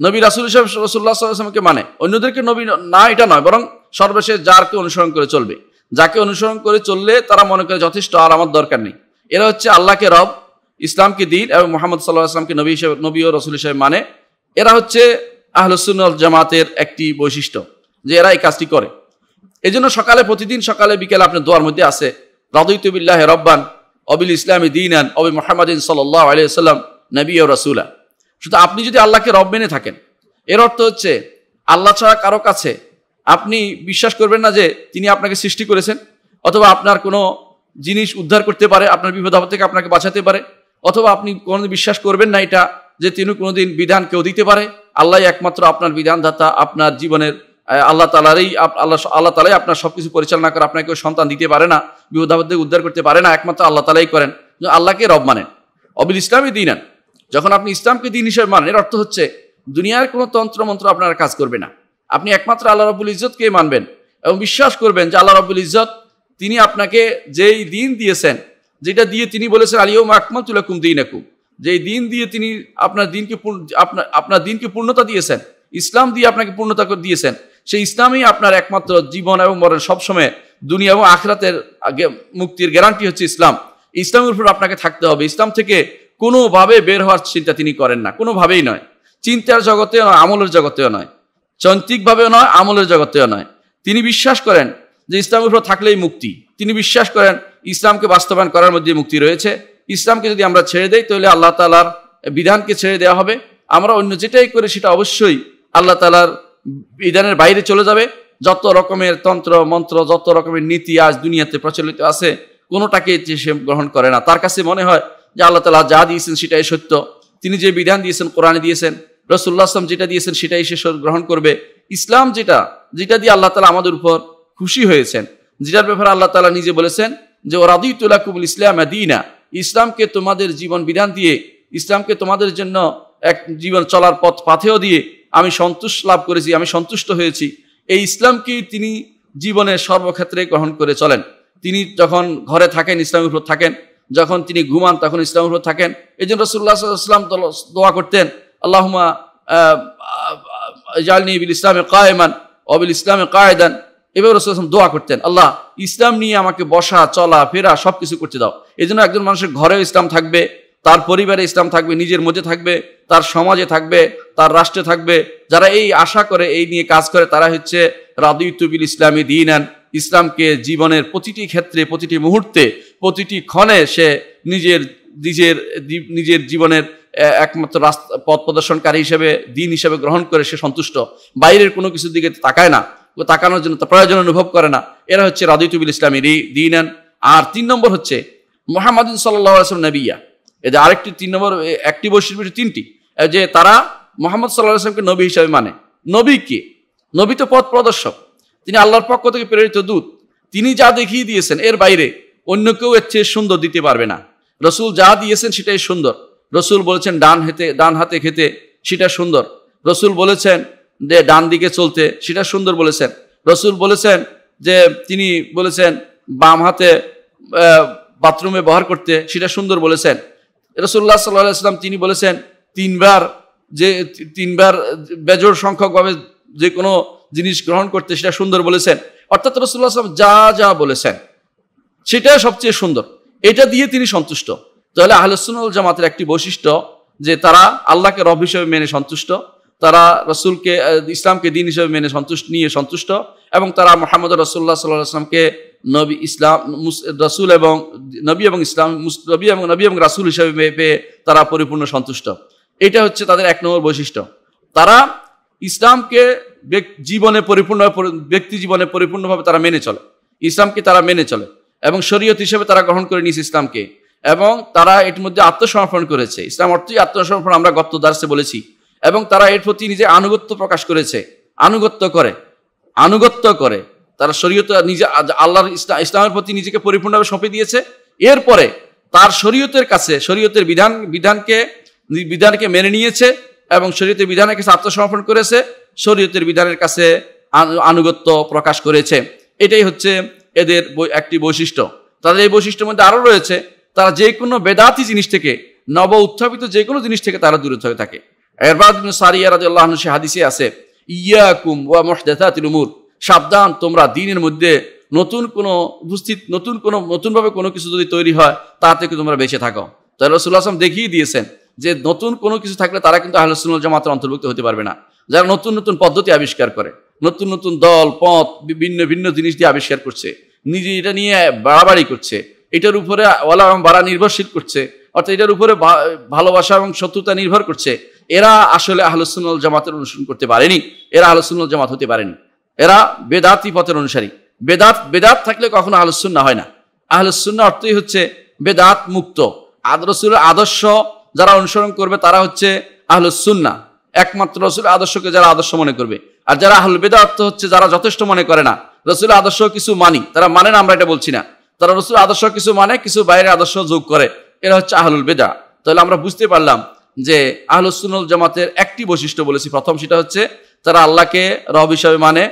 নবী রাসুল হিসাব রসুল্লাহামকে মানে অন্যদেরকে নবী না এটা নয় বরং সর্বশেষ যারকে অনুসরণ করে চলবে যাকে অনুসরণ করে চললে তারা মনে করে যথেষ্ট আর আমার দরকার নেই এরা হচ্ছে আল্লাহকে রব ইসলামকে দিন এবং মোহাম্মদ সাল্লাহ আসলামকে নবী হিসেবে নবী ও রসুল হিসেবে মানে এরা হচ্ছে আহলসুল জামাতের একটি বৈশিষ্ট্য যে এরা এই কাজটি করে এই জন্য সকালে প্রতিদিন সকালে বিকেলে আপনার দোয়ার মধ্যে আছে রাদুইতুবিল্লাহ রব্বান অবিল ইসলামী দিন আন অবি মোহাম্মদিন সাল্লাহ আলিয়া সাল্লাম নবী ও রসুলা শুধু আপনি যদি আল্লাহকে রব মেনে থাকেন এর অর্থ হচ্ছে আল্লাহ ছাড়া কারো কাছে আপনি বিশ্বাস করবেন না যে তিনি আপনাকে সৃষ্টি করেছেন অথবা আপনার কোনো জিনিস উদ্ধার করতে পারে আপনার বিপদ আপদ থেকে আপনাকে বাঁচাতে পারে অথবা আপনি কোনোদিন বিশ্বাস করবেন না এটা যে তিনি কোনোদিন বিধান কেউ দিতে পারে আল্লাহ একমাত্র আপনার বিধানদাতা আপনার জীবনের আল্লাহ তালারই আল্লাহ আল্লাহ তালাই আপনার সব কিছু পরিচালনা করে আপনাকে সন্তান দিতে পারে না বিপদ আপদ থেকে উদ্ধার করতে পারে না একমাত্র আল্লাহ তালাই করেন আল্লাহকে রব মানেন অবিল ইসলামই দিনান যখন আপনি ইসলামকে দিন হিসেবে মানেন এর অর্থ হচ্ছে দুনিয়ার কোনো তন্ত্রমন্ত্র আপনার কাজ করবে না আপনি একমাত্র আল্লাহ রব্বুল ইজতকে মানবেন এবং বিশ্বাস করবেন যে আল্লাহ রব্বুল ইজত তিনি আপনাকে যেই দিন দিয়েছেন যেটা দিয়ে তিনি বলেছেন আলিয়ম আকমতুলাকুম দিন একুম যেই দিন দিয়ে তিনি আপনার দিনকে আপনার আপনার দিনকে পূর্ণতা দিয়েছেন ইসলাম দিয়ে আপনাকে পূর্ণতা করে দিয়েছেন সেই ইসলামই আপনার একমাত্র জীবন এবং মরণ সবসময় দুনিয়া এবং আখরাতের মুক্তির গ্যারান্টি হচ্ছে ইসলাম ইসলামের উপর আপনাকে থাকতে হবে ইসলাম থেকে কোনোভাবে বের হওয়ার চিন্তা তিনি করেন না কোনোভাবেই নয় চিন্তার জগতেও নয় আমলের জগতেও নয় চন্তিকভাবেও নয় আমলের জগতেও নয় তিনি বিশ্বাস করেন যে ইসলাম উপর থাকলেই মুক্তি তিনি বিশ্বাস করেন ইসলামকে বাস্তবায়ন করার মধ্যে মুক্তি রয়েছে ইসলামকে যদি আমরা ছেড়ে দেই তাহলে আল্লাহ তালার বিধানকে ছেড়ে দেওয়া হবে আমরা অন্য যেটাই করে সেটা অবশ্যই আল্লাহ তালার বিধানের বাইরে চলে যাবে যত রকমের তন্ত্র মন্ত্র যত রকমের নীতি আজ দুনিয়াতে প্রচলিত আছে কোনোটাকে সে গ্রহণ করে না তার কাছে মনে হয় যে আল্লাহ তালা যা দিয়েছেন সেটাই সত্য তিনি যে বিধান দিয়েছেন কোরআনে দিয়েছেন রসুল্লাহ আসলাম যেটা দিয়েছেন সেটাই সে গ্রহণ করবে ইসলাম যেটা যেটা দিয়ে আল্লাহ তালা আমাদের উপর খুশি হয়েছেন যেটার ব্যাপারে আল্লাহ তালা নিজে বলেছেন যে তুলা কুবুল ইসলাম দিনা ইসলামকে তোমাদের জীবন বিধান দিয়ে ইসলামকে তোমাদের জন্য এক জীবন চলার পথ পাথেও দিয়ে আমি সন্তুষ্ট লাভ করেছি আমি সন্তুষ্ট হয়েছি এই ইসলামকে তিনি জীবনের সর্বক্ষেত্রে গ্রহণ করে চলেন তিনি যখন ঘরে থাকেন ইসলামের উপর থাকেন যখন তিনি ঘুমান তখন ইসলাম উপর থাকেন এই জন্য রসুল্লাহ ইসলাম দোয়া করতেন আল্লাহমা জালনি বিল ইসলামে কায়মান অবিল ইসলামে কায়দান এভাবে রসুল আসলাম দোয়া করতেন আল্লাহ ইসলাম নিয়ে আমাকে বসা চলা ফেরা সব কিছু করতে দাও এই জন্য একজন মানুষের ঘরেও ইসলাম থাকবে তার পরিবারে ইসলাম থাকবে নিজের মধ্যে থাকবে তার সমাজে থাকবে তার রাষ্ট্রে থাকবে যারা এই আশা করে এই নিয়ে কাজ করে তারা হচ্ছে তুবিল ইসলামী দিন ইসলামকে জীবনের প্রতিটি ক্ষেত্রে প্রতিটি মুহূর্তে প্রতিটি ক্ষণে সে নিজের নিজের নিজের জীবনের একমাত্র রাস্তা পথ প্রদর্শনকারী হিসেবে দিন হিসেবে গ্রহণ করে সে সন্তুষ্ট বাইরের কোনো কিছুর দিকে তাকায় না তাকানোর জন্য প্রয়োজন অনুভব করে না এরা হচ্ছে রাদিতুবিল ইসলামী দিন আর তিন নম্বর হচ্ছে মোহাম্মদিন সাল্লাহ আসলাম নবিয়া এদের আরেকটি তিন নম্বর একটি বৈশিষ্ট্য তিনটি যে তারা মোহাম্মদ সাল্লাহ আসলামকে নবী হিসাবে মানে নবী কি নবী তো পথ প্রদর্শক তিনি আল্লাহর পক্ষ থেকে প্রেরিত দূত তিনি যা দেখিয়ে দিয়েছেন এর বাইরে অন্য কেউ এর চেয়ে সুন্দর দিতে পারবে না রসুল যা দিয়েছেন সেটাই সুন্দর রসুল বলেছেন ডান হেতে ডান হাতে খেতে সেটা সুন্দর রসুল বলেছেন যে ডান দিকে চলতে সেটা সুন্দর বলেছেন রসুল বলেছেন যে তিনি বলেছেন বাম হাতে বাথরুমে ব্যবহার করতে সেটা সুন্দর বলেছেন রসুল্লাহ সাল্লাহ সাল্লাম তিনি বলেছেন তিনবার যে তিনবার বেজোর সংখ্যকভাবে যে কোনো জিনিস গ্রহণ করতে সেটা সুন্দর বলেছেন অর্থাৎ রসুল্লাহ সাল্লাম যা যা বলেছেন সেটা সবচেয়ে সুন্দর এটা দিয়ে তিনি সন্তুষ্ট তাহলে আহলসুল জামাতের একটি বৈশিষ্ট্য যে তারা আল্লাহকে রব হিসেবে মেনে সন্তুষ্ট তারা রসুলকে ইসলামকে দিন হিসেবে মেনে সন্তুষ্ট নিয়ে সন্তুষ্ট এবং তারা মোহাম্মদ রসুল্লাহ সাল্লাহ আসলামকে নবী ইসলাম রসুল এবং নবী এবং ইসলাম নবী এবং নবী এবং রাসুল হিসেবে পেয়ে তারা পরিপূর্ণ সন্তুষ্ট এটা হচ্ছে তাদের এক নম্বর বৈশিষ্ট্য তারা ইসলামকে জীবনে পরিপূর্ণ ব্যক্তি জীবনে পরিপূর্ণভাবে তারা মেনে চলে ইসলামকে তারা মেনে চলে এবং শরীয়ত হিসেবে তারা গ্রহণ করে নিয়েছে ইসলামকে এবং তারা এর মধ্যে আত্মসমর্পণ করেছে ইসলাম অর্থই আত্মসমর্পণ আমরা গত দার্সে বলেছি এবং তারা এর প্রতি নিজে আনুগত্য প্রকাশ করেছে আনুগত্য করে আনুগত্য করে তারা শরীয়ত নিজে আল্লাহর ইসলামের প্রতি নিজেকে পরিপূর্ণভাবে সঁপে দিয়েছে এরপরে তার শরীয়তের কাছে শরীয়তের বিধান বিধানকে বিধানকে মেনে নিয়েছে এবং শরীয়তের বিধানের কাছে আত্মসমর্পণ করেছে শরীয়তের বিধানের কাছে আনুগত্য প্রকাশ করেছে এটাই হচ্ছে এদের একটি বৈশিষ্ট্য তাদের এই বৈশিষ্ট্যের মধ্যে আরও রয়েছে তারা যে কোনো বেদাতি জিনিস থেকে নব উত্থাপিত যে কোনো জিনিস থেকে তারা দূরে হয়ে থাকে এরবাদ সারিয়া রাজ আল্লাহ হাদিসে আছে ইয়াকুম ওয়া মোহদাতা তিলুমুর সাবধান তোমরা দিনের মধ্যে নতুন কোনো উপস্থিত নতুন কোনো নতুনভাবে কোনো কিছু যদি তৈরি হয় তা থেকে তোমরা বেঁচে থাকো তাহলে রসুল্লাহ আসলাম দেখিয়ে দিয়েছেন যে নতুন কোনো কিছু থাকলে তারা কিন্তু আহলসুল জামাতের অন্তর্ভুক্ত হতে পারবে না যারা নতুন নতুন পদ্ধতি আবিষ্কার করে নতুন নতুন দল পথ ভিন্ন ভিন্ন জিনিস দিয়ে আবিষ্কার করছে নিজে এটা নিয়ে বাড়াবাড়ি করছে এটার উপরে ওলা এবং বাড়া নির্ভরশীল করছে অর্থাৎ এটার উপরে ভালোবাসা এবং শত্রুতা নির্ভর করছে এরা আসলে আহলসুল জামাতের অনুসরণ করতে পারেনি এরা আহলসুল জামাত হতে পারেনি এরা বেদাতি পথের অনুসারী বেদাত বেদাত থাকলে কখনো আহলসুন্না হয় না আহলসুন্না অর্থই হচ্ছে বেদাত মুক্ত আদরসুল আদর্শ যারা অনুসরণ করবে তারা হচ্ছে আহলসুন্না একমাত্র রসুল আদর্শকে যারা আদর্শ মনে করবে আর যারা আহল বেদার্থ হচ্ছে যারা যথেষ্ট মনে করে না রসুল আদর্শ কিছু মানি তারা মানে না আমরা এটা বলছি না তারা রসুল আদর্শ কিছু মানে কিছু বাইরের আদর্শ যোগ করে এরা হচ্ছে আহলুল বেদা তাহলে আমরা বুঝতে পারলাম যে আহলুসুল জামাতের একটি বৈশিষ্ট্য বলেছি প্রথম সেটা হচ্ছে তারা আল্লাহকে রব হিসাবে মানে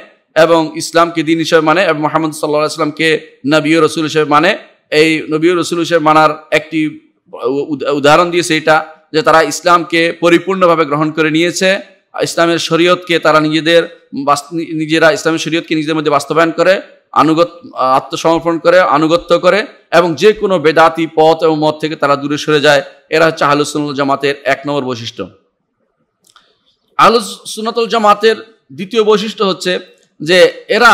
এবং ইসলামকে দিন হিসাবে মানে এবং মোহাম্মদ সাল্লা ইসলামকে নবী রসুল হিসেবে মানে এই নবী রসুল হিসেবে মানার একটি উদাহরণ দিয়েছে এটা যে তারা ইসলামকে পরিপূর্ণভাবে গ্রহণ করে নিয়েছে ইসলামের শরীয়তকে তারা নিজেদের নিজেরা ইসলামের শরীয়তকে নিজেদের মধ্যে বাস্তবায়ন করে আনুগত আত্মসমর্পণ করে আনুগত্য করে এবং যে কোনো বেদাতি পথ এবং মত থেকে তারা দূরে সরে যায় এরা হচ্ছে আহলুসুল জামাতের এক নম্বর বৈশিষ্ট্য আহলুসুনাতুল জামাতের দ্বিতীয় বৈশিষ্ট্য হচ্ছে যে এরা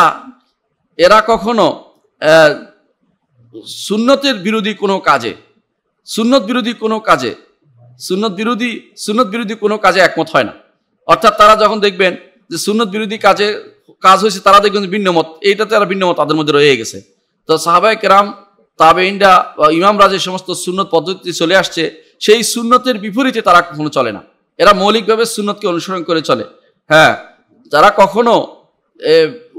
এরা কখনো সুন্নতের বিরোধী কোনো কাজে সুন্নত বিরোধী কোনো কাজে সুন্নত বিরোধী সুন্নত বিরোধী কোনো কাজে একমত হয় না অর্থাৎ তারা যখন দেখবেন যে সুন্নত বিরোধী কাজে কাজ হয়েছে তারা দেখবেন ভিন্নমত এইটাতে তারা ভিন্নমত তাদের মধ্যে রয়ে গেছে তো সাহাবায় কেরাম ইন্ডা বা ইমাম রাজের সমস্ত সুন্নত পদ্ধতি চলে আসছে সেই সুন্নতের বিপরীতে তারা কখনো চলে না এরা মৌলিকভাবে সুন্নতকে অনুসরণ করে চলে হ্যাঁ যারা কখনো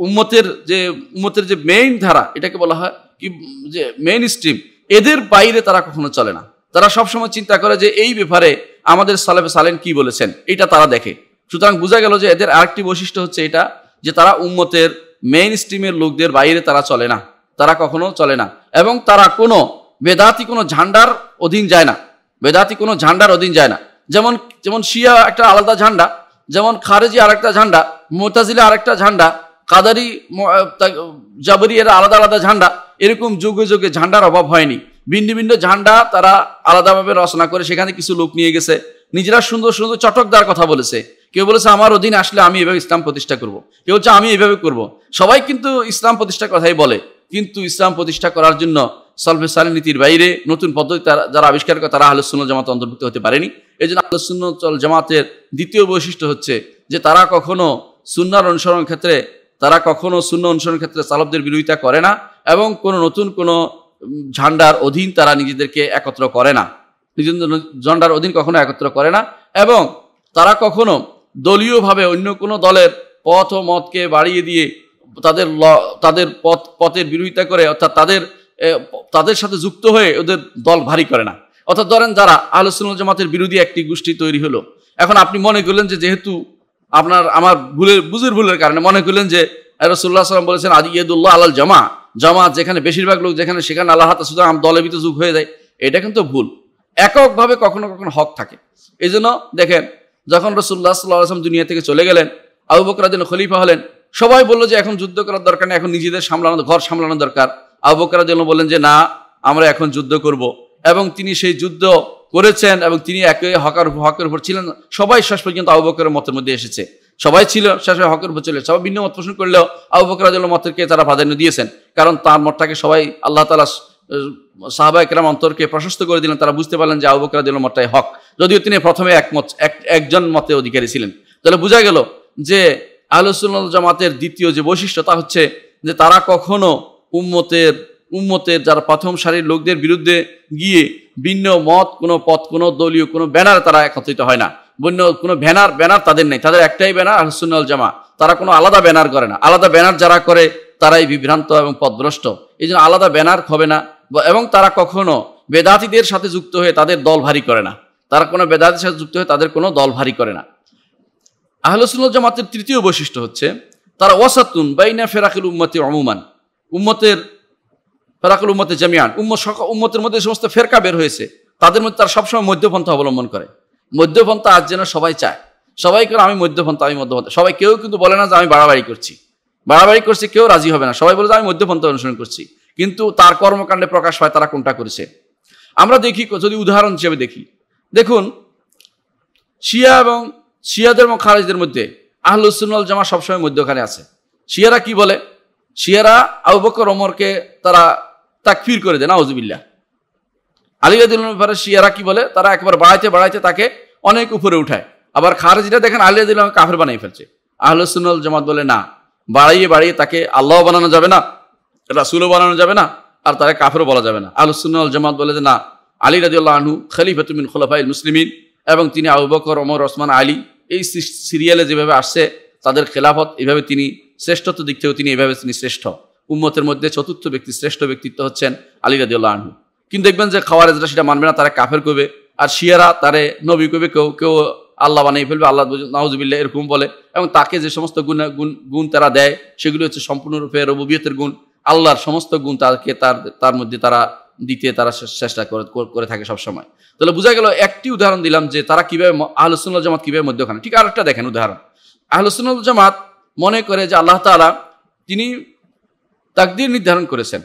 উম্মতের যে উম্মতের যে মেইন ধারা এটাকে বলা হয় কি যে মেইন স্ট্রিম এদের বাইরে তারা কখনো চলে না তারা সবসময় চিন্তা করে যে এই ব্যাপারে আমাদের সালেফ সালেন কি বলেছেন এটা তারা দেখে সুতরাং বোঝা গেল যে এদের আরেকটি বৈশিষ্ট্য হচ্ছে এটা যে তারা উম্মতের মেইন স্ট্রিমের লোকদের বাইরে তারা চলে না তারা কখনো চলে না এবং তারা কোনো বেদাতি কোনো ঝান্ডার অধীন যায় না বেদাতি কোনো ঝান্ডার অধীন যায় না যেমন যেমন শিয়া একটা আলাদা ঝান্ডা যেমন খারেজি আরেকটা ঝান্ডা মোতাজিলা আরেকটা ঝান্ডা কাদারি জাবরি এরা আলাদা আলাদা ঝান্ডা এরকম যুগে যুগে ঝান্ডার অভাব হয়নি ভিন্ন ভিন্ন ঝান্ডা তারা আলাদাভাবে রচনা করে সেখানে কিছু লোক নিয়ে গেছে নিজেরা সুন্দর সুন্দর চটকদার কথা বলেছে কেউ বলেছে আমার অধীন আসলে আমি এভাবে ইসলাম প্রতিষ্ঠা করব। কেউ হচ্ছে আমি এভাবে করব। সবাই কিন্তু ইসলাম প্রতিষ্ঠার কথাই বলে কিন্তু ইসলাম প্রতিষ্ঠা করার জন্য সলফে সালে নীতির বাইরে নতুন পদ্ধতি তারা যারা আবিষ্কার করে তারা আলোচন জামাতে অন্তর্ভুক্ত হতে পারেনি এই জন্য আলোচন্ন চল জামাতের দ্বিতীয় বৈশিষ্ট্য হচ্ছে যে তারা কখনো সুনার অনুসরণ ক্ষেত্রে তারা কখনো শূন্য অনুসরণ ক্ষেত্রে চালকদের বিরোধিতা করে না এবং কোনো নতুন কোনো ঝান্ডার অধীন তারা নিজেদেরকে একত্র করে না নিজেদের ঝান্ডার অধীন কখনো একত্র করে না এবং তারা কখনো দলীয়ভাবে অন্য কোনো দলের পথ ও মতকে বাড়িয়ে দিয়ে তাদের তাদের পথ পথের বিরোধিতা করে অর্থাৎ তাদের তাদের সাথে যুক্ত হয়ে ওদের দল ভারী করে না অর্থাৎ ধরেন যারা আলোচনা জামাতের বিরোধী একটি গোষ্ঠী তৈরি হলো এখন আপনি মনে করলেন যে যেহেতু আপনার আমার ভুলের বুঝের ভুলের কারণে মনে করলেন যে রসুল্লাহ সাল্লাম বলেছেন আজ ইয়েদুল্লাহ আলাল জামা জামাত যেখানে বেশিরভাগ লোক যেখানে সেখানে আল্লাহ হাতে শুধু আম দলে ভিতরে যুগ হয়ে যায় এটা কিন্তু ভুল এককভাবে কখনো কখনো হক থাকে এই জন্য দেখেন যখন রসুল্লাহ সাল্লাহ আসলাম দুনিয়া থেকে চলে গেলেন আবু দিন খলিফা হলেন সবাই বললো যে এখন যুদ্ধ করার দরকার নেই এখন নিজেদের সামলানো ঘর সামলানো দরকার আবু বকরাদিন বললেন যে না আমরা এখন যুদ্ধ করব। এবং তিনি সেই যুদ্ধ করেছেন এবং তিনি একে হকার হকের উপর ছিলেন সবাই শেষ পর্যন্ত আবু বকরের মতের মধ্যে এসেছে সবাই ছিল শেষে হকের উপর চলে সবাই ভিন্ন মত পোষণ করলেও আবু বকর রাজ মতকে তারা প্রাধান্য দিয়েছেন কারণ তার মতটাকে সবাই আল্লাহ তালা সাহবা একরাম অন্তরকে প্রশস্ত করে দিলেন তারা বুঝতে পারলেন যে আবু বকর মতটাই হক যদিও তিনি প্রথমে একমত একজন মতে অধিকারী ছিলেন তাহলে বোঝা গেল যে আহলসুল জামাতের দ্বিতীয় যে বৈশিষ্ট্য তা হচ্ছে যে তারা কখনো উম্মতের উম্মতের যারা প্রথম সারির লোকদের বিরুদ্ধে গিয়ে ভিন্ন মত কোনো পথ কোনো দলীয় কোনো ব্যানার তারা একত্রিত হয় না বন্য কোনো ব্যানার ব্যানার তাদের নেই তাদের একটাই ব্যানার সুন্নাল জামা তারা কোনো আলাদা ব্যানার করে না আলাদা ব্যানার যারা করে তারাই বিভ্রান্ত এবং পদভ্রষ্ট এই জন্য আলাদা ব্যানার হবে না এবং তারা কখনো বেদাতিদের সাথে যুক্ত হয়ে তাদের দল ভারী করে না তারা কোনো বেদাতির সাথে যুক্ত হয়ে তাদের কোনো দল ভারী করে না আহলসুল জামাতের তৃতীয় বৈশিষ্ট্য হচ্ছে তারা ওয়াসাতুন বাইনা ফেরাকুল উম্মতি অমুমান উম্মতের ফেরাকুল উম্মতে জামিয়ান উম্ম উম্মতের মধ্যে সমস্ত ফেরকা বের হয়েছে তাদের মধ্যে তারা সবসময় মধ্যপন্থা অবলম্বন করে মধ্যপন্থা আজ যেন সবাই চায় সবাই করে আমি মধ্যপন্থা আমি মধ্যপন্থা সবাই কেউ কিন্তু বলে না যে আমি বাড়াবাড়ি করছি বাড়াবাড়ি করছি কেউ রাজি হবে না সবাই বলে যে আমি মধ্যপন্থা অনুসরণ করছি কিন্তু তার কর্মকাণ্ডে প্রকাশ হয় তারা কোনটা করেছে আমরা দেখি যদি উদাহরণ হিসেবে দেখি দেখুন শিয়া এবং শিয়াদের এবং খারেজদের মধ্যে আহলুসুল জামা সবসময় মধ্যখানে আছে শিয়ারা কি বলে শিয়ারা আবু বকর ওমরকে তারা তাকফির করে দেয় না ওজুবিল্লা আলিবাদুল শিয়ারা কি বলে তারা একবার বাড়াইতে বাড়াইতে তাকে অনেক উপরে উঠায় আবার খারেজিরা দেখেন আলিয়া দিল কাফের বানিয়ে ফেলছে আহলসুল জামাত বলে না বাড়িয়ে বাড়িয়ে তাকে আল্লাহ বানানো যাবে না রাসুলও বানানো যাবে না আর তারা কাফেরও বলা যাবে না আহলসুল জামাত বলে যে না আলী রাজিউল্লাহ আনহু খলিফাতুমিন খোলাফাই মুসলিমিন এবং তিনি আবু বকর ওমর ওসমান আলী এই সিরিয়ালে যেভাবে আসছে তাদের খেলাফত এভাবে তিনি শ্রেষ্ঠত্ব দিক থেকেও তিনি এভাবে তিনি শ্রেষ্ঠ উম্মতের মধ্যে চতুর্থ ব্যক্তি শ্রেষ্ঠ ব্যক্তিত্ব হচ্ছেন আলী রাজিউল্লাহ আনহু কিন্তু দেখবেন যে খাওয়ারেজরা সেটা মানবে না তারা কাফের করবে আর শিয়ারা তারে নবী কবি কেউ কেউ আল্লাহ বানিয়ে ফেলবে আল্লাহ নাউজবিল্লা এরকম বলে এবং তাকে যে সমস্ত গুণ গুণ গুণ তারা দেয় সেগুলি হচ্ছে সম্পূর্ণরূপে রবুবিয়তের গুণ আল্লাহর সমস্ত গুণ তাকে তার তার মধ্যে তারা দিতে তারা চেষ্টা করে করে থাকে সবসময় তাহলে বোঝা গেল একটি উদাহরণ দিলাম যে তারা কীভাবে আহলসুল জামাত কীভাবে মধ্যখানে ঠিক আর একটা দেখেন উদাহরণ আহলসুল জামাত মনে করে যে আল্লাহ তালা তিনি তাকদির নির্ধারণ করেছেন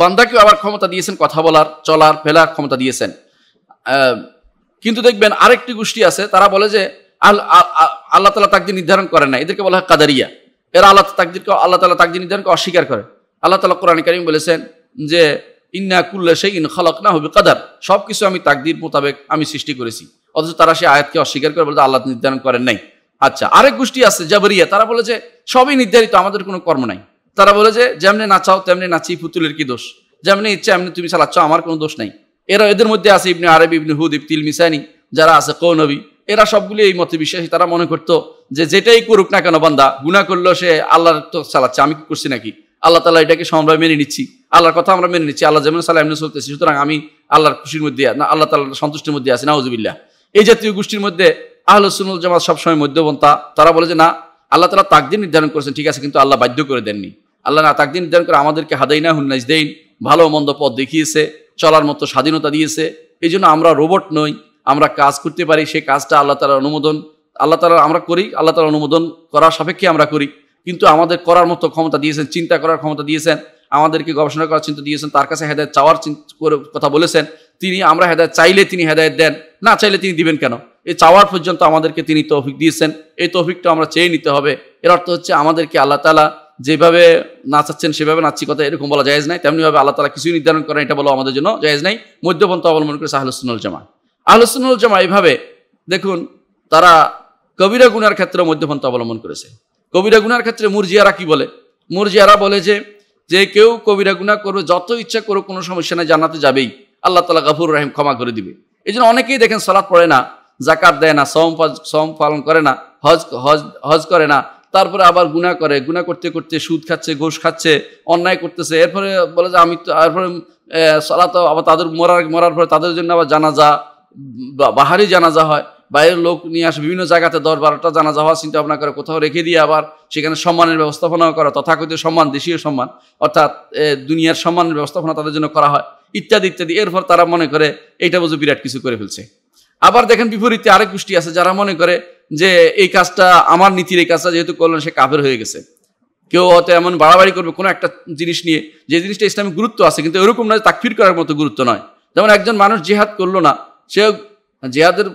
বান্দাকেও আবার ক্ষমতা দিয়েছেন কথা বলার চলার ফেলার ক্ষমতা দিয়েছেন কিন্তু দেখবেন আরেকটি গোষ্ঠী আছে তারা বলে যে আল্লাহ তালা তাকদি নির্ধারণ করে না এদেরকে বলা হয় কাদারিয়া এরা আল্লাহ তাকদিরকে আল্লাহ তালা তাকদির নির্ধারণকে অস্বীকার করে আল্লাহ তালা কোরআন করিম বলেছেন যে ইন্না কুল্লা সেই ইন খালক না হবে কাদার সব কিছু আমি তাকদির মোতাবেক আমি সৃষ্টি করেছি অথচ তারা সেই আয়াতকে অস্বীকার করে বলতে আল্লাহ নির্ধারণ করেন নাই আচ্ছা আরেক গোষ্ঠী আছে জাবরিয়া তারা বলে যে সবই নির্ধারিত আমাদের কোনো কর্ম নাই তারা বলে যে যেমনি নাচাও তেমনি নাচি পুতুলের কি দোষ যেমনি ইচ্ছে এমনি তুমি চালাচ্ছ আমার কোনো দোষ নাই এরা এদের মধ্যে আছে ইবনে আরব ইবনে হুদ তিল মিসানি যারা আছে কৌনবী এরা সবগুলি এই মতে বিশ্বাসী তারা মনে করতো যে যেটাই করুক না কেন বান্দা গুণা করলো সে আল্লাহর তো চালাচ্ছে আমি কি করছি নাকি আল্লাহ তালা এটাকে আমরা মেনে নিচ্ছি আল্লাহর কথা আমরা মেনে নিচ্ছি আল্লাহ যেমন সাল্লাহ এমনি চলতেছি সুতরাং আমি আল্লাহর খুশির মধ্যে না আল্লাহ তাল্লাহ সন্তুষ্টির মধ্যে আছি হজুবিল্লাহ এই জাতীয় গোষ্ঠীর মধ্যে আহলসুল জামাত সবসময় মধ্যপন্থা তারা বলে যে না আল্লাহ তালা তাকদিন নির্ধারণ করেছেন ঠিক আছে কিন্তু আল্লাহ বাধ্য করে দেননি আল্লাহ না তাকদিন নির্ধারণ করে আমাদেরকে হাদাই না হুন্নাইজ দেন ভালো মন্দ পথ দেখিয়েছে চলার মতো স্বাধীনতা দিয়েছে এই জন্য আমরা রোবট নই আমরা কাজ করতে পারি সেই কাজটা আল্লাহ তালার অনুমোদন আল্লাহ তালা আমরা করি আল্লাহ তালার অনুমোদন করার সাপেক্ষে আমরা করি কিন্তু আমাদের করার মতো ক্ষমতা দিয়েছেন চিন্তা করার ক্ষমতা দিয়েছেন আমাদেরকে গবেষণা করার চিন্তা দিয়েছেন তার কাছে হেদায়ত চাওয়ার কথা বলেছেন তিনি আমরা হেদায়ত চাইলে তিনি হেদায়ত দেন না চাইলে তিনি দিবেন কেন এই চাওয়ার পর্যন্ত আমাদেরকে তিনি তৌফিক দিয়েছেন এই তৌফিকটা আমরা চেয়ে নিতে হবে এর অর্থ হচ্ছে আমাদেরকে আল্লাহ তালা যেভাবে নাচাচ্ছেন সেভাবে নাচছি কথা এরকম বলা জায়েজ নাই তেমনিভাবে আল্লাহ তালা কিছুই নির্ধারণ করেন এটা বলা আমাদের জন্য জায়েজ নাই মধ্যপন্থা অবলম্বন করেছে আহলুসুল জামা আহলুসুল জামা এইভাবে দেখুন তারা কবিরা গুনার ক্ষেত্রে মধ্যপন্থা অবলম্বন করেছে কবিরা গুনার ক্ষেত্রে মুরজিয়ারা কি বলে মুরজিয়ারা বলে যে যে কেউ কবিরা গুণা করবে যত ইচ্ছা করুক কোনো সমস্যা নেই জানাতে যাবেই আল্লাহ তালা গাফুর রাহিম ক্ষমা করে দিবে এই জন্য অনেকেই দেখেন সলাৎ পড়ে না জাকাত দেয় না সম সম পালন করে না হজ হজ হজ করে না তারপরে আবার গুণা করে গুণা করতে করতে সুদ খাচ্ছে ঘোষ খাচ্ছে অন্যায় করতেছে এরপরে বলে যে আমি তো এরপরে সালা তো আবার তাদের মরার মরার পরে তাদের জন্য আবার জানাজা বাহারি জানাজা হয় বাইরের লোক নিয়ে আসে বিভিন্ন জায়গাতে দশ বারোটা জানাজা হওয়ার চিন্তা ভাবনা করে কোথাও রেখে দিয়ে আবার সেখানে সম্মানের ব্যবস্থাপনাও করা তথাকথিত সম্মান দেশীয় সম্মান অর্থাৎ দুনিয়ার সম্মানের ব্যবস্থাপনা তাদের জন্য করা হয় ইত্যাদি ইত্যাদি এরপর তারা মনে করে এইটা বুঝে বিরাট কিছু করে ফেলছে আবার দেখেন বিপরীতে আরেক গোষ্ঠী আছে যারা মনে করে যে এই কাজটা আমার নীতির এই কাজটা যেহেতু করলেন সে কাফের হয়ে গেছে কেউ হয়তো এমন বাড়াবাড়ি করবে কোনো একটা জিনিস নিয়ে যে জিনিসটা ইসলামিক গুরুত্ব আছে কিন্তু এরকম না তাকফির করার মতো গুরুত্ব নয় যেমন একজন মানুষ জেহাদ করলো না সে জেহাদের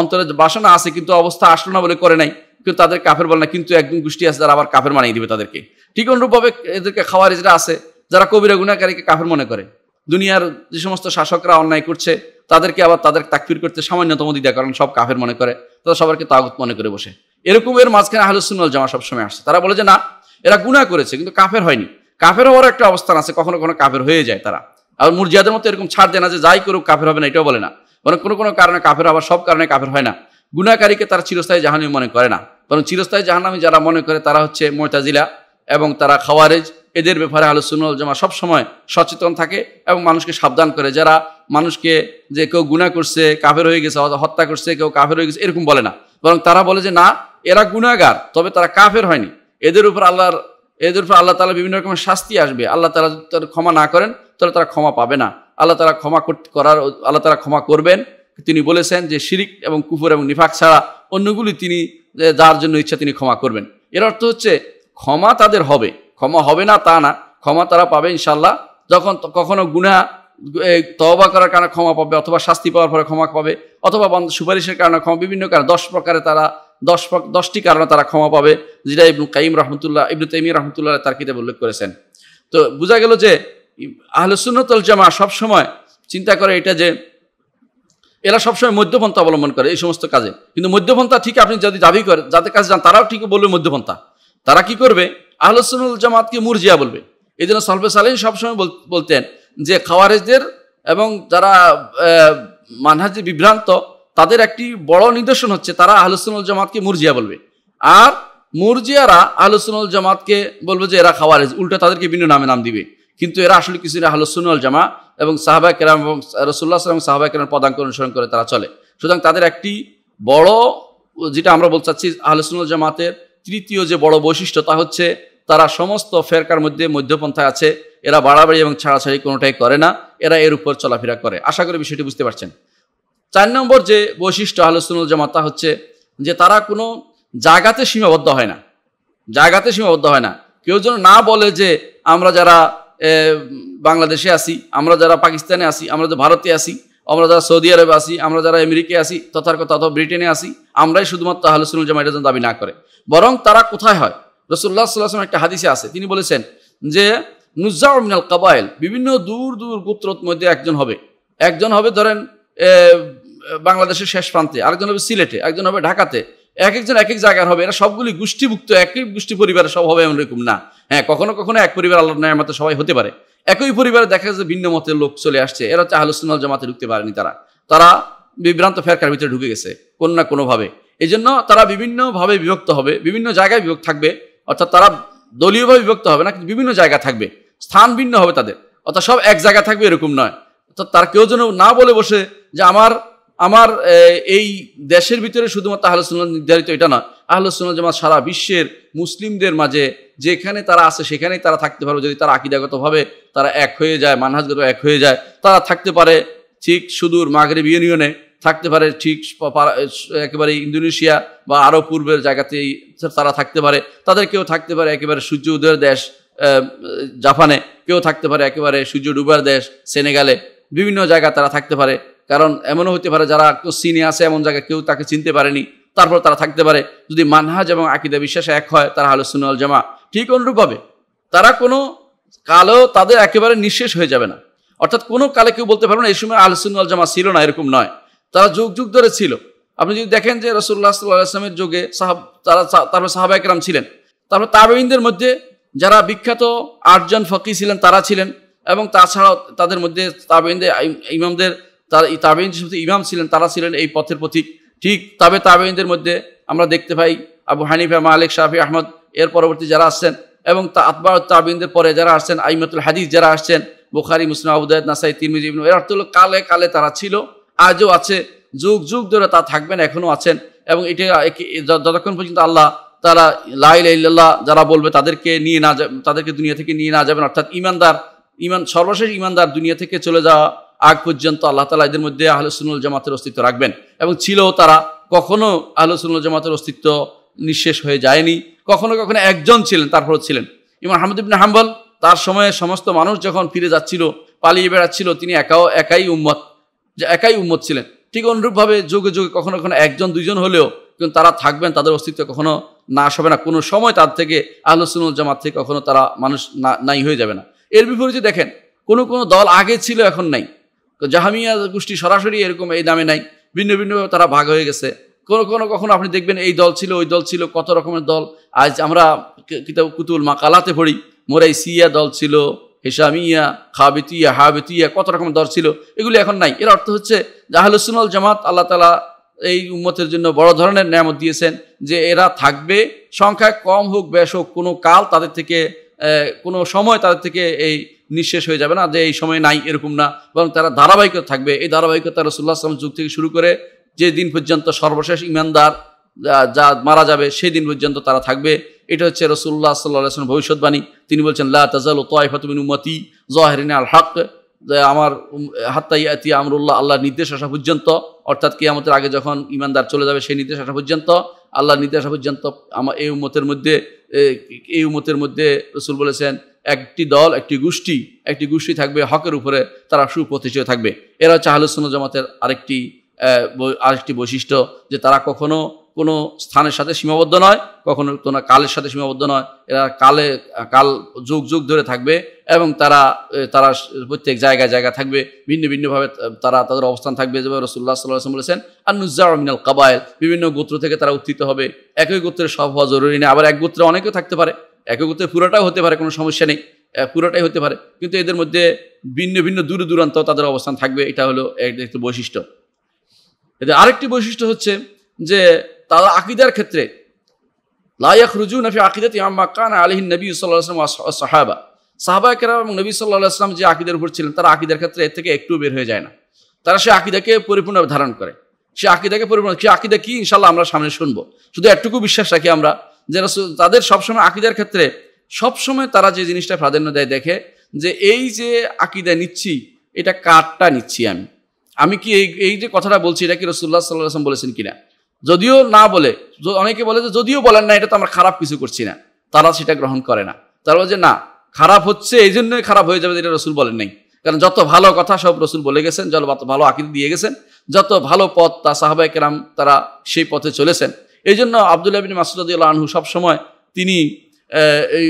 অন্তরে বাসনা আছে কিন্তু অবস্থা আসলো না বলে করে নাই কিন্তু তাদের কাফের বলে না কিন্তু একজন গোষ্ঠী আছে যারা আবার কাফের মানিয়ে দিবে তাদেরকে ঠিক অনুরূপভাবে এদেরকে খাওয়ার যেটা আছে যারা কবিরা গুণাকারীকে কাফের মনে করে দুনিয়ার যে সমস্ত শাসকরা অন্যায় করছে তাদেরকে আবার তাদের তাকফির করতে সামান্যতম দিদা কারণ সব কাফের মনে করে তারা সবারকে তাগত মনে করে বসে এরকমের মাঝখানে আহলুসুল জামা সবসময় আসছে তারা বলে যে না এরা গুণা করেছে কিন্তু কাফের হয়নি কাফের হওয়ার একটা অবস্থান আছে কখনো কখনো কাফের হয়ে যায় তারা আর মুরজিয়াদের মতো এরকম ছাড় দেয় না যে যাই করুক কাফের হবে না এটাও বলে না কারণ কোনো কোনো কারণে কাফের আবার সব কারণে কাফের হয় না গুণাকারীকে তারা চিরস্থায়ী জাহানি মনে করে না কারণ চিরস্থায়ী জাহানামি যারা মনে করে তারা হচ্ছে মোয়তাজিলা এবং তারা খাওয়ারেজ এদের ব্যাপারে আলোচনাল সব সবসময় সচেতন থাকে এবং মানুষকে সাবধান করে যারা মানুষকে যে কেউ গুণা করছে কাফের হয়ে গেছে হত্যা করছে কেউ কাফের হয়ে গেছে এরকম বলে না বরং তারা বলে যে না এরা গুণাগার তবে তারা কাফের হয়নি এদের উপর আল্লাহর এদের উপর আল্লাহ তালা বিভিন্ন রকমের শাস্তি আসবে আল্লাহ তালা তার ক্ষমা না করেন তাহলে তারা ক্ষমা পাবে না আল্লাহ তালা ক্ষমা করার আল্লাহ তালা ক্ষমা করবেন তিনি বলেছেন যে শিরিক এবং কুফুর এবং নিফাক ছাড়া অন্যগুলি তিনি যার জন্য ইচ্ছা তিনি ক্ষমা করবেন এর অর্থ হচ্ছে ক্ষমা তাদের হবে ক্ষমা হবে না তা না ক্ষমা তারা পাবে ইনশাল্লাহ যখন কখনো গুণা তবা করার কারণে ক্ষমা পাবে অথবা শাস্তি পাওয়ার পরে ক্ষমা পাবে অথবা সুপারিশের কারণে ক্ষমা বিভিন্ন কারণে দশ প্রকারে তারা দশ দশটি কারণে তারা ক্ষমা পাবে যেটা ইবনু কাইম রহমতুল্লাহ ইবনু তাইমি রহমতুল্লাহ তার কিতাব উল্লেখ করেছেন তো বোঝা গেল যে আহলসুন্নতল জামা সবসময় চিন্তা করে এটা যে এরা সবসময় মধ্যপন্থা অবলম্বন করে এই সমস্ত কাজে কিন্তু মধ্যপন্থা ঠিক আপনি যদি দাবি করেন যাদের কাছে যান তারাও ঠিক বলবে মধ্যপন্থা তারা কি করবে আহলসুল জামাতকে মুরজিয়া বলবে এই জন্য সালফে সালিন সবসময় বলতেন যে খাওয়ারেজদের এবং যারা মানহাজে বিভ্রান্ত তাদের একটি বড় নিদর্শন হচ্ছে তারা আহলসুল জামাতকে মুরজিয়া বলবে আর মুরজিয়ারা আহলসুল জামাতকে বলবে যে এরা খাওয়ারেজ উল্টো তাদেরকে বিভিন্ন নামে নাম দিবে কিন্তু এরা আসলে কিছু না আহলসুল জামা এবং সাহাবা কেরাম এবং রসুল্লাহ সালাম সাহাবা কেরাম পদাঙ্ক অনুসরণ করে তারা চলে সুতরাং তাদের একটি বড় যেটা আমরা বলতে চাচ্ছি আহলসুল জামাতের তৃতীয় যে বড় বৈশিষ্ট্য তা হচ্ছে তারা সমস্ত ফেরকার মধ্যে মধ্যপন্থা আছে এরা বাড়াবাড়ি এবং ছাড়াছাড়ি কোনোটাই করে না এরা এর উপর চলাফেরা করে আশা করি বিষয়টি বুঝতে পারছেন চার নম্বর যে বৈশিষ্ট্য আলোচনুল জামাতা হচ্ছে যে তারা কোনো জায়গাতে সীমাবদ্ধ হয় না জায়গাতে সীমাবদ্ধ হয় না কেউ যেন না বলে যে আমরা যারা বাংলাদেশে আসি আমরা যারা পাকিস্তানে আসি আমরা যে ভারতে আসি আমরা যারা সৌদি আরবে আসি আমরা যারা আমেরিকায় আসি তথার কথা অথবা ব্রিটেনে আসি আমরাই শুধুমাত্র আহলসুনুল জামা এটা যেন দাবি না করে বরং তারা কোথায় হয় রসুল্লাহ সাল্লাহাম একটা হাদিসে আছে তিনি বলেছেন যে নুজা মিনাল কাবাইল বিভিন্ন দূর দূর গোত্রত মধ্যে একজন হবে একজন হবে ধরেন বাংলাদেশের শেষ প্রান্তে আরেকজন হবে সিলেটে একজন হবে ঢাকাতে এক একজন এক এক জায়গার হবে এরা সবগুলি গোষ্ঠীভুক্ত একই গোষ্ঠী পরিবারের সব হবে এরকম না হ্যাঁ কখনো কখনো এক পরিবার আল্লাহর নামতে সবাই হতে পারে একই পরিবারে দেখা যাচ্ছে ভিন্ন মতের লোক চলে আসছে এরা হচ্ছে আহলুসুল জামাতে ঢুকতে পারেনি তারা তারা বিভ্রান্ত ফেরকার ভিতরে ঢুকে গেছে কোনো না কোনোভাবে এই জন্য তারা বিভিন্নভাবে বিভক্ত হবে বিভিন্ন জায়গায় বিভক্ত থাকবে অর্থাৎ তারা দলীয়ভাবে বিভক্ত হবে না কিন্তু বিভিন্ন জায়গা থাকবে স্থান ভিন্ন হবে তাদের অর্থাৎ সব এক জায়গা থাকবে এরকম নয় অর্থাৎ তার কেউ যেন না বলে বসে যে আমার আমার এই দেশের ভিতরে শুধুমাত্র আহলুসুল্লাহ নির্ধারিত এটা না আহলুসুল্লাহ জামাত সারা বিশ্বের মুসলিমদের মাঝে যেখানে তারা আছে সেখানেই তারা থাকতে পারবে যদি তারা আকিদাগতভাবে তারা এক হয়ে যায় মানহাজগত এক হয়ে যায় তারা থাকতে পারে ঠিক সুদূর মাগরেব ইউনিয়নে থাকতে পারে ঠিক একেবারে ইন্দোনেশিয়া বা আরও পূর্বের জায়গাতেই তারা থাকতে পারে তাদের কেউ থাকতে পারে একেবারে সূর্য উদয়ের দেশ জাপানে কেউ থাকতে পারে একেবারে সূর্য ডুবার দেশ সেনেগালে বিভিন্ন জায়গা তারা থাকতে পারে কারণ এমনও হতে পারে যারা সিনে আছে এমন জায়গায় কেউ তাকে চিনতে পারেনি তারপর তারা থাকতে পারে যদি মানহাজ এবং আকিদা বিশ্বাস এক হয় তারা হলো সুনাল জামা ঠিক অনুরূপভাবে তারা কোনো কালো তাদের একেবারে নিঃশেষ হয়ে যাবে না অর্থাৎ কোনো কালে কেউ বলতে পারবে না এই সময় আল জামা ছিল না এরকম নয় তারা যুগ যুগ ধরে ছিল আপনি যদি দেখেন যে রসুল্লাহ সাল্লামের যুগে সাহাব তারা তারপরে সাহাবা একরাম ছিলেন তারপর তাবেইনদের মধ্যে যারা বিখ্যাত আটজন ফকি ছিলেন তারা ছিলেন এবং তাছাড়াও তাদের মধ্যে তাবেইনদের ইমামদের তার তাবেইন যে ইমাম ছিলেন তারা ছিলেন এই পথের পথিক ঠিক তবে তাবেইনদের মধ্যে আমরা দেখতে পাই আবু হানিফা মালিক শাহি আহমদ এর পরবর্তী যারা আসছেন এবং তা আতবা তাবিনদের পরে যারা আসছেন আইমাতুল হাদিস যারা আসছেন বুখারি মুসলিম আবুদায়দ নাসাই তিরমিজ ইবনু এর অর্থ কালে কালে তারা ছিল আজও আছে যুগ যুগ ধরে তা থাকবেন এখনও আছেন এবং এটা যতক্ষণ পর্যন্ত আল্লাহ তারা লাইল ইল্লাল্লাহ যারা বলবে তাদেরকে নিয়ে না তাদেরকে দুনিয়া থেকে নিয়ে না যাবেন অর্থাৎ ইমানদার ইমান সর্বশেষ ইমানদার দুনিয়া থেকে চলে যাওয়া আগ পর্যন্ত আল্লাহ তালা এদের মধ্যে আহলসুনুল জামাতের অস্তিত্ব রাখবেন এবং ছিল তারা কখনো আহলসুনুল জামাতের অস্তিত্ব নিঃশেষ হয়ে যায়নি কখনো কখনো একজন ছিলেন তারপর ছিলেন ইমান হামদ হাম্বল তার সময়ে সমস্ত মানুষ যখন ফিরে যাচ্ছিল পালিয়ে বেড়াচ্ছিল তিনি একাও একাই উম্মত যে একাই উম্মত ছিলেন ঠিক অনুরূপভাবে যুগে যুগে কখনো কখনো একজন দুইজন হলেও কিন্তু তারা থাকবেন তাদের অস্তিত্ব কখনো নাশ হবে না কোনো সময় তার থেকে আহলসুন জামাত থেকে কখনো তারা মানুষ নাই হয়ে যাবে না এর বিপরীতে দেখেন কোনো কোনো দল আগে ছিল এখন নাই তো জাহামিয়া গোষ্ঠী সরাসরি এরকম এই দামে নাই ভিন্ন ভিন্নভাবে তারা ভাগ হয়ে গেছে কোনো কোনো কখনো আপনি দেখবেন এই দল ছিল ওই দল ছিল কত রকমের দল আজ আমরা কিতাব কুতুল মা কালাতে পড়ি মোরাই সিয়া দল ছিল হেসামিয়া খাবিতিয়া হাবেতিয়া কত রকম দর ছিল এগুলি এখন নাই এর অর্থ হচ্ছে জাহালুসুনল জামাত আল্লাহ তালা এই উম্মতের জন্য বড় ধরনের নিয়ামত দিয়েছেন যে এরা থাকবে সংখ্যায় কম হোক ব্যাস হোক কোনো কাল তাদের থেকে কোনো সময় তাদের থেকে এই নিঃশেষ হয়ে যাবে না যে এই সময় নাই এরকম না বরং তারা ধারাবাহিকতা থাকবে এই ধারাবাহিকতা রসুল্লাহ আসলাম যুগ থেকে শুরু করে যে দিন পর্যন্ত সর্বশেষ ইমানদার যা মারা যাবে সেই দিন পর্যন্ত তারা থাকবে এটা হচ্ছে রসুল্লাহ সাল্লাহ ভবিষ্যৎবাণী তিনি বলছেন লা তাজাল তোয়াইফাতমিন উমতি জহরিন আল হক আমার হাত্তাইয়াতি আমরুল্লাহ আল্লাহর নির্দেশ আসা পর্যন্ত অর্থাৎ কি আমাদের আগে যখন ইমানদার চলে যাবে সেই নির্দেশ আসা পর্যন্ত আল্লাহর নির্দেশ আসা পর্যন্ত আমার এই উম্মতের মধ্যে এই উম্মতের মধ্যে রসুল বলেছেন একটি দল একটি গোষ্ঠী একটি গোষ্ঠী থাকবে হকের উপরে তারা সুপ্রতিষ্ঠিত থাকবে এরা হচ্ছে আহলুসুন জামাতের আরেকটি আরেকটি বৈশিষ্ট্য যে তারা কখনো কোনো স্থানের সাথে সীমাবদ্ধ নয় কখনো কোনো কালের সাথে সীমাবদ্ধ নয় এরা কালে কাল যুগ যুগ ধরে থাকবে এবং তারা তারা প্রত্যেক জায়গায় জায়গা থাকবে ভিন্ন ভিন্নভাবে তারা তাদের অবস্থান থাকবে যেভাবে রসুল্লাহ সাল্লাহ বলেছেন আর নুজ্জা মিনাল কাবায়েল বিভিন্ন গোত্র থেকে তারা উত্থিত হবে একই গোত্রের সব হওয়া জরুরি নেই আবার এক গোত্রে অনেকেও থাকতে পারে একই গোত্রে পুরোটাও হতে পারে কোনো সমস্যা নেই পুরোটাই হতে পারে কিন্তু এদের মধ্যে ভিন্ন ভিন্ন দূর দূরান্ত তাদের অবস্থান থাকবে এটা হলো একটি বৈশিষ্ট্য এদের আরেকটি বৈশিষ্ট্য হচ্ছে যে তারা আকিদার ক্ষেত্রে লাইয়াক রুজু নফি আকিদাত ইমাম মাকান আলহিন নবী সাল্লাহাম সাহাবা সাহাবা কেরাম এবং নবী সাল্লাহ আসলাম যে আকিদের উপর ছিলেন তারা আকিদার ক্ষেত্রে এর থেকে একটু বের হয়ে যায় না তারা সে আকিদাকে পরিপূর্ণ ধারণ করে সে আকিদাকে পরিপূর্ণ সে আকিদা কি ইনশাল্লাহ আমরা সামনে শুনবো শুধু একটুকু বিশ্বাস রাখি আমরা যে তাদের সবসময় আকিদার ক্ষেত্রে সবসময় তারা যে জিনিসটা প্রাধান্য দেয় দেখে যে এই যে আকিদা নিচ্ছি এটা কারটা নিচ্ছি আমি আমি কি এই এই যে কথাটা বলছি এটা কি রসুল্লাহ সাল্লাহ আসলাম বলেছেন কিনা যদিও না বলে অনেকে বলে যে যদিও বলেন না এটা তো আমরা খারাপ কিছু করছি না তারা সেটা গ্রহণ করে না তারা বলে যে না খারাপ হচ্ছে এই জন্যই খারাপ হয়ে যাবে যেটা রসুল বলেন নাই কারণ যত ভালো কথা সব রসুল বলে গেছেন যত ভালো আকৃতি দিয়ে গেছেন যত ভালো পথ তা সাহাবাই কেরাম তারা সেই পথে চলেছেন এই জন্য আবদুল্লাহ বিন মাসুদাদিউল্লাহ আনহু সবসময় তিনি এই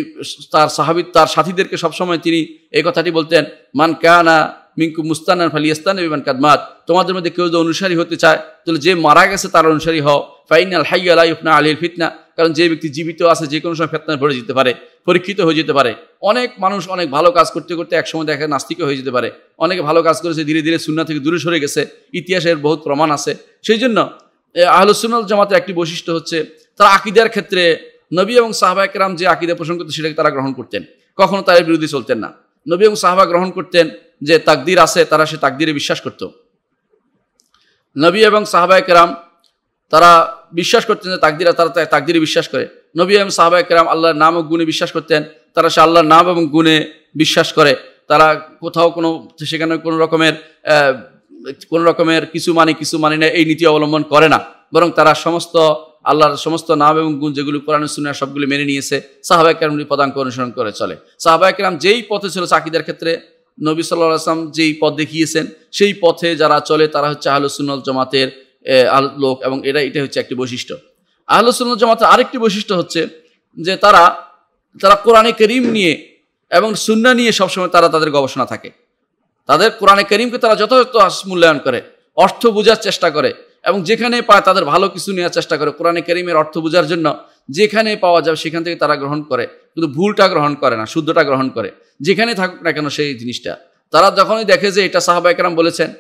তার সাহাবি তার সাথীদেরকে সবসময় তিনি এই কথাটি বলতেন মান কানা মিঙ্কু মুস্তানা ফালিয়াস্তান বিমান কাদমাত তোমাদের মধ্যে কেউ যদি অনুসারী হতে চায় তাহলে যে মারা গেছে তার অনুসারী হও ফাইনাল হাই আলাই উফনা আলীর ফিতনা কারণ যে ব্যক্তি জীবিত আছে যে কোনো সময় ফেতনায় ভরে যেতে পারে পরীক্ষিত হয়ে যেতে পারে অনেক মানুষ অনেক ভালো কাজ করতে করতে একসময় দেখা নাস্তিক হয়ে যেতে পারে অনেকে ভালো কাজ করেছে ধীরে ধীরে সুন্না থেকে দূরে সরে গেছে ইতিহাসের বহুত প্রমাণ আছে সেই জন্য আহলুসুন্নাল জামাতের একটি বৈশিষ্ট্য হচ্ছে তারা আকিদার ক্ষেত্রে নবী এবং সাহবাকরাম যে আকিদা পোষণ করতেন সেটাকে তারা গ্রহণ করতেন কখনো তাদের বিরুদ্ধে চলতেন না নবী এবং সাহবা গ্রহণ করতেন যে তাকদির আছে তারা সে তাকদিরে বিশ্বাস করত নবী এবং সাহাবায় কেরাম তারা বিশ্বাস করতেন যে তাকদিরা তারা তাকদিরে বিশ্বাস করে নবী এবং সাহাবায় কেরাম আল্লাহর নাম ও গুণে বিশ্বাস করতেন তারা সে আল্লাহর নাম এবং গুণে বিশ্বাস করে তারা কোথাও কোনো সেখানে কোনো রকমের কোনো রকমের কিছু মানে কিছু মানে না এই নীতি অবলম্বন করে না বরং তারা সমস্ত আল্লাহর সমস্ত নাম এবং গুণ যেগুলো কোরআন সুনিয়া সবগুলি মেনে নিয়েছে সাহাবাহ কেরামগুলি পদাঙ্ক অনুসরণ করে চলে সাহাবাহ কেরাম যেই পথে ছিল চাকিদের ক্ষেত্রে নবী সাল্লাহ আসলাম যেই পথ দেখিয়েছেন সেই পথে যারা চলে তারা হচ্ছে আহলুসুন্নল জমাতের লোক এবং এটা এটা হচ্ছে একটি বৈশিষ্ট্য আহলুসুন্নল জমাতের আরেকটি বৈশিষ্ট্য হচ্ছে যে তারা তারা কোরআনে করিম নিয়ে এবং সুন্না নিয়ে সবসময় তারা তাদের গবেষণা থাকে তাদের কোরআনে করিমকে তারা যথাযথ মূল্যায়ন করে অর্থ বোঝার চেষ্টা করে এবং যেখানে পায় তাদের ভালো কিছু নেওয়ার চেষ্টা করে কোরআনে করিমের অর্থ বোঝার জন্য যেখানে পাওয়া যাবে সেখান থেকে তারা গ্রহণ করে কিন্তু ভুলটা গ্রহণ করে না শুদ্ধটা গ্রহণ করে যেখানে থাকুক না কেন সেই জিনিসটা তারা যখনই দেখে যে এটা সাহাবা একরাম বলেছেন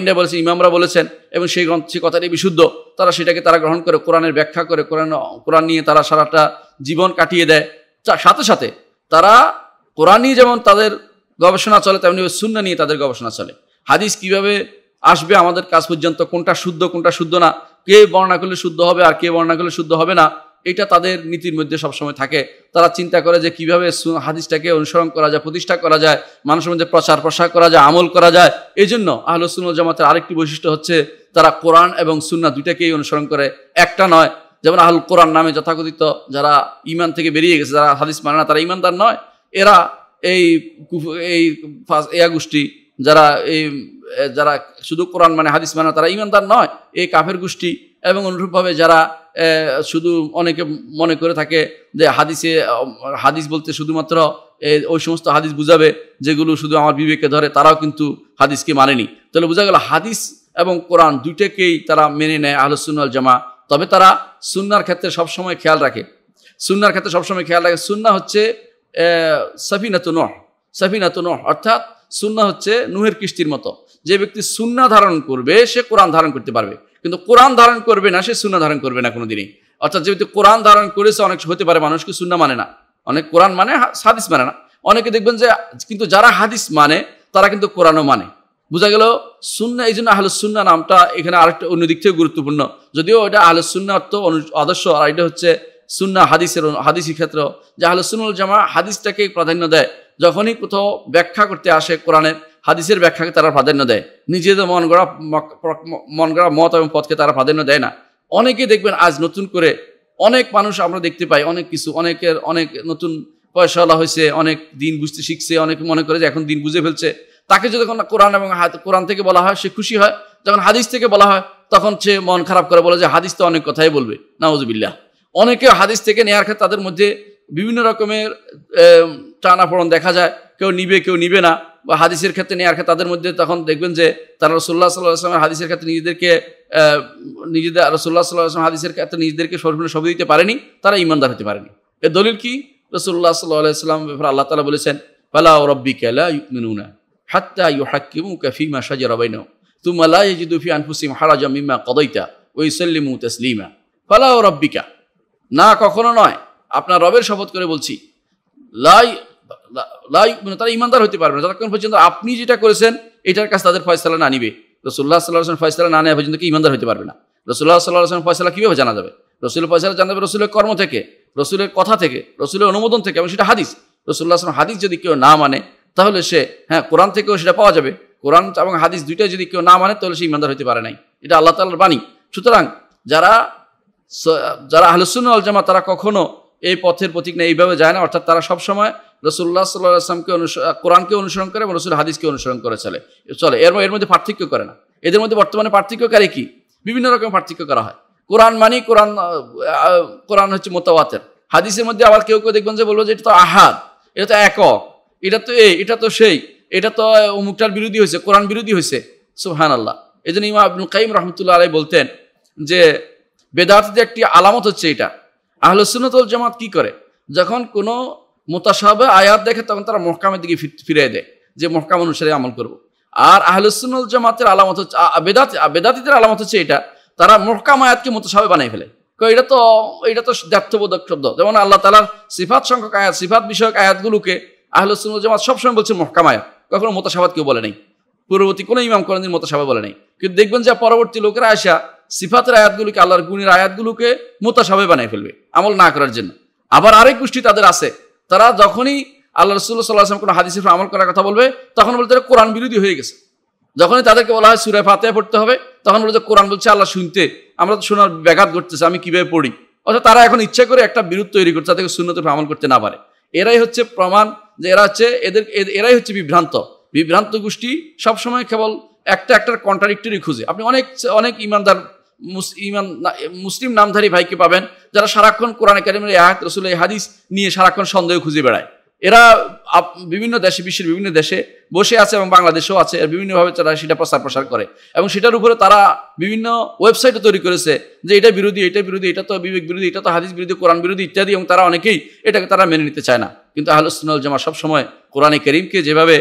ইন্ডিয়া বলেছেন ইমামরা বলেছেন এবং সেই সেই কথাটি বিশুদ্ধ তারা সেটাকে তারা গ্রহণ করে কোরআনের ব্যাখ্যা করে কোরআন কোরআন নিয়ে তারা সারাটা জীবন কাটিয়ে দেয় সাথে সাথে তারা কোরআন নিয়ে যেমন তাদের গবেষণা চলে তেমনি শূন্য নিয়ে তাদের গবেষণা চলে হাদিস কিভাবে আসবে আমাদের কাজ পর্যন্ত কোনটা শুদ্ধ কোনটা শুদ্ধ না কে বর্ণা করলে শুদ্ধ হবে আর কে বর্ণা করলে শুদ্ধ হবে না এটা তাদের নীতির মধ্যে সবসময় থাকে তারা চিন্তা করে যে কিভাবে হাদিসটাকে অনুসরণ করা যায় প্রতিষ্ঠা করা যায় মানুষের মধ্যে প্রচার প্রসার করা যায় আমল করা যায় এই জন্য আহলসুল জামাতের আরেকটি বৈশিষ্ট্য হচ্ছে তারা কোরআন এবং সুন্না দুইটাকেই অনুসরণ করে একটা নয় যেমন আহল কোরআন নামে যথাকথিত যারা ইমান থেকে বেরিয়ে গেছে যারা হাদিস মানে না তারা ইমানদার নয় এরা এই এই এয়া গোষ্ঠী যারা এই যারা শুধু কোরআন মানে হাদিস মানে তারা ইমানদার নয় এই কাফের গোষ্ঠী এবং অনুরূপভাবে যারা শুধু অনেকে মনে করে থাকে যে হাদিসে হাদিস বলতে শুধুমাত্র ওই সমস্ত হাদিস বুঝাবে যেগুলো শুধু আমার বিবেকে ধরে তারাও কিন্তু হাদিসকে মানেনি তাহলে বোঝা গেল হাদিস এবং কোরআন দুইটাকেই তারা মেনে নেয় আহলসুন্নাল জামা তবে তারা সুন্নার ক্ষেত্রে সবসময় খেয়াল রাখে সুন্নার ক্ষেত্রে সবসময় খেয়াল রাখে সুন্না হচ্ছে সফিনাত নহ সফিনাত নহ অর্থাৎ সুন্না হচ্ছে নুহের কৃষ্টির মতো যে ব্যক্তি সুন্না ধারণ করবে সে কোরআন ধারণ করতে পারবে কিন্তু কোরআন ধারণ করবে না সে সুন্না ধারণ করবে না কোনোদিনই অর্থাৎ যেহেতু কোরআন ধারণ করেছে অনেক হতে পারে মানুষকে সুন্না মানে না অনেক কোরআন মানে হাদিস মানে না অনেকে দেখবেন যে কিন্তু যারা হাদিস মানে তারা কিন্তু কোরআনও মানে বোঝা গেল সুন্না এই জন্য আহলে সুন্না নামটা এখানে আরেকটা অন্য দিক থেকে গুরুত্বপূর্ণ যদিও এটা আহলে সুন্না অর্থ আদর্শ আর এটা হচ্ছে সুন্না হাদিসের হাদিসি ক্ষেত্র যে আহলে সুন্নুল জামা হাদিসটাকে প্রাধান্য দেয় যখনই কোথাও ব্যাখ্যা করতে আসে কোরআনের হাদিসের ব্যাখ্যাকে তারা প্রাধান্য দেয় নিজেদের মন গড়া মন গড়া মত এবং পথকে তারা প্রাধান্য দেয় না অনেকে দেখবেন আজ নতুন করে অনেক মানুষ আমরা দেখতে পাই অনেক কিছু অনেকের অনেক নতুন পয়সাওয়ালা হয়েছে অনেক দিন বুঝতে শিখছে অনেকে মনে করে যে এখন দিন বুঝে ফেলছে তাকে যদি কোরআন এবং কোরআন থেকে বলা হয় সে খুশি হয় যখন হাদিস থেকে বলা হয় তখন সে মন খারাপ করে বলে যে হাদিস তো অনেক কথাই বলবে নাউজবিল্লাহ অনেকে হাদিস থেকে নেওয়ার ক্ষেত্রে তাদের মধ্যে বিভিন্ন রকমের টানাপড়ন দেখা যায় কেউ নিবে কেউ নিবে না বা হাদিসের ক্ষেত্রে নেওয়ার ক্ষেত্রে তাদের মধ্যে তখন দেখবেন যে তারা রসোল্লা সাল্লাহামের হাদিসের ক্ষেত্রে নিজেদেরকে নিজেদের রসোল্লা সাল্লাহাম হাদিসের ক্ষেত্রে নিজেদেরকে সর্বনিম্ন শব্দ দিতে পারেনি তারা ইমানদার হতে পারেনি এর দলিল কি রসুল্লাহ সাল্লাহ সাল্লাম ব্যাপারে আল্লাহ তালা বলেছেন পালা রব্বি কেলা ও রব্বিকা না কখনো নয় আপনার রবের শপথ করে বলছি লাই লাই মানে তারা ইমানদার হতে পারবে না যতক্ষণ পর্যন্ত আপনি যেটা করেছেন এটার কাছে তাদের ফয়সালা না নিবে রসুল্লাহ সাল্লাহ ফয়সালা না নেওয়া পর্যন্ত কি ইমানদার হতে পারবে না রসুল্লাহ সাল্লাহ ফয়সালা কীভাবে জানা যাবে রসুল ফয়সালা জানা যাবে রসুলের কর্ম থেকে রসুলের কথা থেকে রসুলের অনুমোদন থেকে এবং সেটা হাদিস রসুল্লাহ আসলাম হাদিস যদি কেউ না মানে তাহলে সে হ্যাঁ কোরআন থেকেও সেটা পাওয়া যাবে কোরআন এবং হাদিস দুইটাই যদি কেউ না মানে তাহলে সে ইমানদার হতে পারে নাই এটা আল্লাহ তালার বাণী সুতরাং যারা যারা আহলসুন আল জামা তারা কখনো এই পথের প্রতিজ্ঞা এইভাবে যায় না অর্থাৎ তারা সবসময় রসুল্লাহ সাল্লাহ আসলামকে অনুসরণ কোরআনকে অনুসরণ করে এবং রসুল হাদিসকে অনুসরণ করে চলে চলে এর এর মধ্যে পার্থক্য করে না এদের মধ্যে বর্তমানে পার্থক্যকারী কি বিভিন্ন রকম পার্থক্য করা হয় কোরআন মানি কোরআন কোরআন হচ্ছে মোতাবাতের হাদিসের মধ্যে আবার কেউ কেউ দেখবেন যে বলবো যে এটা তো আহাদ এটা তো একক এটা তো এই এটা তো সেই এটা তো অমুকটার বিরোধী হয়েছে কোরআন বিরোধী হয়েছে সুহান আল্লাহ এই জন্য ইমা আব্দুল কাইম রহমতুল্লাহ আলাই বলতেন যে বেদার্থীদের একটি আলামত হচ্ছে এটা আহলে সুনতল জামাত কি করে যখন কোনো মোতাসাবে আয়াত দেখে তখন তারা মহকামের দিকে ফিরে দেয় যে মহকাম অনুসারে আমল করব। আর আহলুসুল জামাতের আলামত হচ্ছে বেদাত বেদাতিদের আলামত হচ্ছে এটা তারা মহকাম আয়াতকে মোতাসাবে বানিয়ে ফেলে এটা তো এটা তো দার্থবোধক শব্দ যেমন আল্লাহ তালার সিফাত সংখ্যক আয়াত সিফাত বিষয়ক আয়াতগুলোকে আহলুসুল জামাত সবসময় বলছে মহকাম আয়াত কখনো মোতাসাবাদ কেউ বলে নেই পূর্ববর্তী কোনো ইমাম কোনোদিন মোতাসাবা বলে নেই কিন্তু দেখবেন যে পরবর্তী লোকেরা আসা সিফাতের আয়াতগুলোকে আল্লাহর গুণের আয়াতগুলোকে মোতাসাবে বানিয়ে ফেলবে আমল না করার জন্য আবার আরেক গোষ্ঠী তাদের আছে তারা যখনই আল্লাহ রসুল্লাহ আসলাম কোনো হাদিসের আমল করার কথা বলবে তখন বলতে কোরআন বিরোধী হয়ে গেছে যখনই তাদেরকে বলা হয় সুরে ফাতে পড়তে হবে তখন বলছে কোরআন বলছে আল্লাহ শুনতে আমরা তো শোনার ব্যাঘাত ঘটতেছে আমি কীভাবে পড়ি অর্থাৎ তারা এখন ইচ্ছা করে একটা বিরোধ তৈরি করছে তাদেরকে শূন্যতে আমল করতে না পারে এরাই হচ্ছে প্রমাণ যে এরা হচ্ছে এদের এরাই হচ্ছে বিভ্রান্ত বিভ্রান্ত গোষ্ঠী সবসময় কেবল একটা একটার কন্ট্রাডিক্টরি খুঁজে আপনি অনেক অনেক ইমানদার মুসলিম নামধারী ভাইকে পাবেন যারা সারাক্ষণ কোরআন একাডেমির আহাত রসুল হাদিস নিয়ে সারাক্ষণ সন্দেহ খুঁজে বেড়ায় এরা বিভিন্ন দেশে বিশ্বের বিভিন্ন দেশে বসে আছে এবং বাংলাদেশেও আছে বিভিন্নভাবে তারা সেটা প্রচার প্রসার করে এবং সেটার উপরে তারা বিভিন্ন ওয়েবসাইটও তৈরি করেছে যে এটা বিরোধী এটা বিরোধী এটা তো বিবেক বিরোধী এটা তো হাদিস বিরোধী কোরআন বিরোধী ইত্যাদি এবং তারা অনেকেই এটাকে তারা মেনে নিতে চায় না কিন্তু আহলুসুল জামা সবসময় কোরআনে করিমকে যেভাবে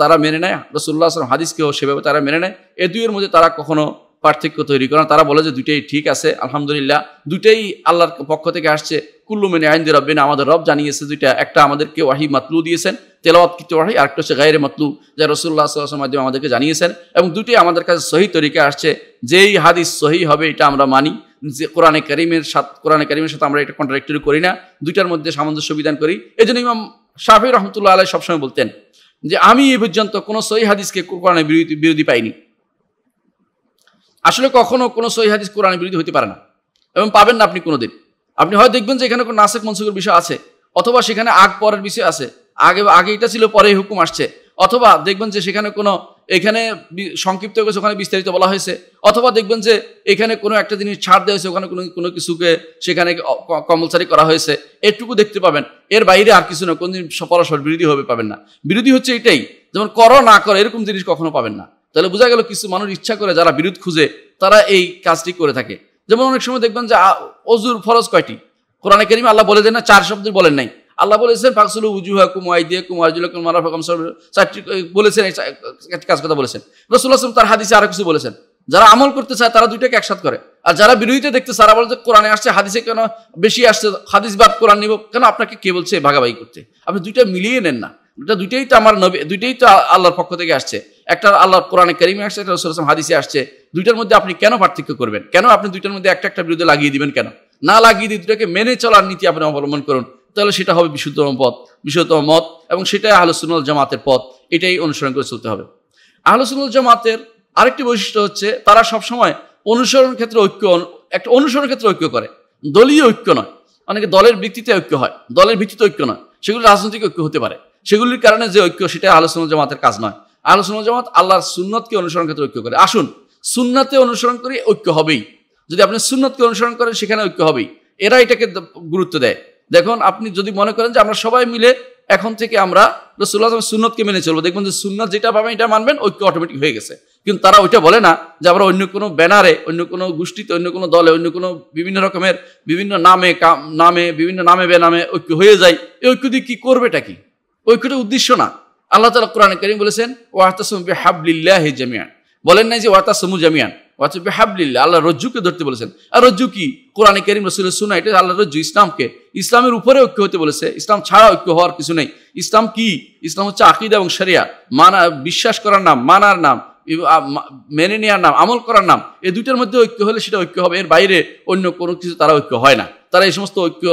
তারা মেনে নেয় রসুল্লাহ আসলাম হাদিসকেও সেভাবে তারা মেনে নেয় এ দুইয়ের মধ্যে তারা কখনো পার্থক্য তৈরি করেন তারা বলে যে দুইটাই ঠিক আছে আলহামদুলিল্লাহ দুটাই আল্লাহর পক্ষ থেকে আসছে কুল্লুমেনে আইন্দি রব্বিন আমাদের রব জানিয়েছে দুইটা একটা আমাদেরকে ওয়াহি মাতলু দিয়েছেন তেলাওয়াতকৃত ওয়াহি আরেকটা হচ্ছে গায়ের মাতলু যা রসুল্লাহ সাল্লাহ মাধ্যমে আমাদেরকে জানিয়েছেন এবং দুটি আমাদের কাছে সহি তরিকা আসছে যেই হাদিস সহি হবে এটা আমরা মানি যে কোরআনে করিমের সাথে কোরআনে করিমের সাথে আমরা এটা কন্ট্রাক্টরি করি না দুইটার মধ্যে সামঞ্জস্য বিধান করি এই জন্য ইমাম শাহি রহমতুল্লাহ আলাই সবসময় বলতেন যে আমি এই পর্যন্ত কোনো সহি হাদিসকে কোরআনের বিরোধী বিরোধী পাইনি আসলে কখনো কোনো সহি হাদিস কোরআন বিরোধী হতে পারে না এবং পাবেন না আপনি কোনোদিন আপনি হয় দেখবেন যে এখানে কোনো নাসেক মনসুকের বিষয় আছে অথবা সেখানে আগ পরের বিষয় আছে আগে আগে এটা ছিল পরে হুকুম আসছে অথবা দেখবেন যে সেখানে কোনো এখানে সংক্ষিপ্ত হয়েছে ওখানে বিস্তারিত বলা হয়েছে অথবা দেখবেন যে এখানে কোনো একটা জিনিস ছাড় দেওয়া হয়েছে ওখানে কোনো কোনো কিছুকে সেখানে কম্পালসারি করা হয়েছে এটুকু দেখতে পাবেন এর বাইরে আর কিছু না কোনদিন জিনিস পরস্পর বিরোধী হবে পাবেন না বিরোধী হচ্ছে এটাই যেমন করো না করো এরকম জিনিস কখনো পাবেন না তাহলে বোঝা গেল কিছু মানুষ ইচ্ছা করে যারা বিরোধ খুঁজে তারা এই কাজটি করে থাকে যেমন অনেক সময় দেখবেন যে অজুর ফরজ কয়টি কোরআনে কেরিমে আল্লাহ বলে দেন না চার শব্দ বলেন নাই আল্লাহ বলেছেন ফাকসুল উজুহা কুমাই দিয়ে কুমারজুল কুমারা ফাকম সব চারটি বলেছেন কাজ কথা বলেছেন রসুল্লাহ তার হাদিসে আরো কিছু বলেছেন যারা আমল করতে চায় তারা দুইটাকে একসাথ করে আর যারা বিরোধীতে দেখতে তারা বলে যে কোরআনে আসছে হাদিসে কেন বেশি আসছে হাদিস বাদ কোরআন নিব কেন আপনাকে কে বলছে ভাগাভাগি করতে আপনি দুইটা মিলিয়ে নেন না দুইটাই তো আমার নবী দুইটাই তো আল্লাহর পক্ষ থেকে আসছে একটা আল্লাহ কোরআনে কারিমে আসছে একটা আসলাম হাদিসে আসছে দুইটার মধ্যে আপনি কেন পার্থক্য করবেন কেন আপনি দুইটার মধ্যে একটা একটা বিরুদ্ধে লাগিয়ে দিবেন কেন না লাগিয়ে দিয়ে দুটাকে মেনে চলার নীতি আপনি অবলম্বন করুন তাহলে সেটা হবে বিশুদ্ধতম পথ বিশুদ্ধতম মত এবং সেটাই আহলসুল জামাতের পথ এটাই অনুসরণ করে চলতে হবে আহলসুল জামাতের আরেকটি বৈশিষ্ট্য হচ্ছে তারা সবসময় অনুসরণ ক্ষেত্রে ঐক্য একটা অনুসরণ ক্ষেত্রে ঐক্য করে দলীয় ঐক্য নয় অনেকে দলের ভিত্তিতে ঐক্য হয় দলের ভিত্তিতে ঐক্য নয় সেগুলো রাজনৈতিক ঐক্য হতে পারে সেগুলির কারণে যে ঐক্য সেটা আলোচনা জামাতের কাজ নয় আলোচনা জামাত আল্লাহর সুন্নতকে অনুসরণ ক্ষেত্রে ঐক্য করে আসুন সুন্নাতে অনুসরণ করে ঐক্য হবেই যদি আপনি সুন্নতকে অনুসরণ করেন সেখানে ঐক্য হবেই এরা এটাকে গুরুত্ব দেয় দেখুন আপনি যদি মনে করেন যে আমরা সবাই মিলে এখন থেকে আমরা রসুল্লাহ সুন্নতকে মেনে চলবো দেখবেন যে সুন্নত যেটা পাবেন এটা মানবেন ঐক্য অটোমেটিক হয়ে গেছে কিন্তু তারা ওইটা বলে না যে আমরা অন্য কোনো ব্যানারে অন্য কোনো গোষ্ঠীতে অন্য কোনো দলে অন্য কোনো বিভিন্ন রকমের বিভিন্ন নামে নামে বিভিন্ন নামে বেনামে ঐক্য হয়ে যায় এই ঐক্য দিয়ে কী করবেটা কি ঐক্যটা উদ্দেশ্য না আল্লাহ তালা কোরআন করিম বলেছেন ওয়াহতাসুম বি হাবলিল্লাহ জামিয়ান বলেন নাই যে ওয়াতাসমু জামিয়ান ওয়াতাসু বি হাবলিল্লাহ আল্লাহ রজ্জুকে ধরতে বলেছেন আর রজ্জু কি কোরআন করিম রসুলের সুনা এটা আল্লাহ রজ্জু ইসলামকে ইসলামের উপরে ঐক্য হতে বলেছে ইসলাম ছাড়া ঐক্য হওয়ার কিছু নেই ইসলাম কি ইসলাম হচ্ছে আকিদা এবং সেরিয়া মানা বিশ্বাস করার নাম মানার নাম মেনে নেওয়ার নাম আমল করার নাম এই দুইটার মধ্যে ঐক্য হলে সেটা ঐক্য হবে এর বাইরে অন্য কোনো কিছু তারা ঐক্য হয় না তারা এই সমস্ত ঐক্য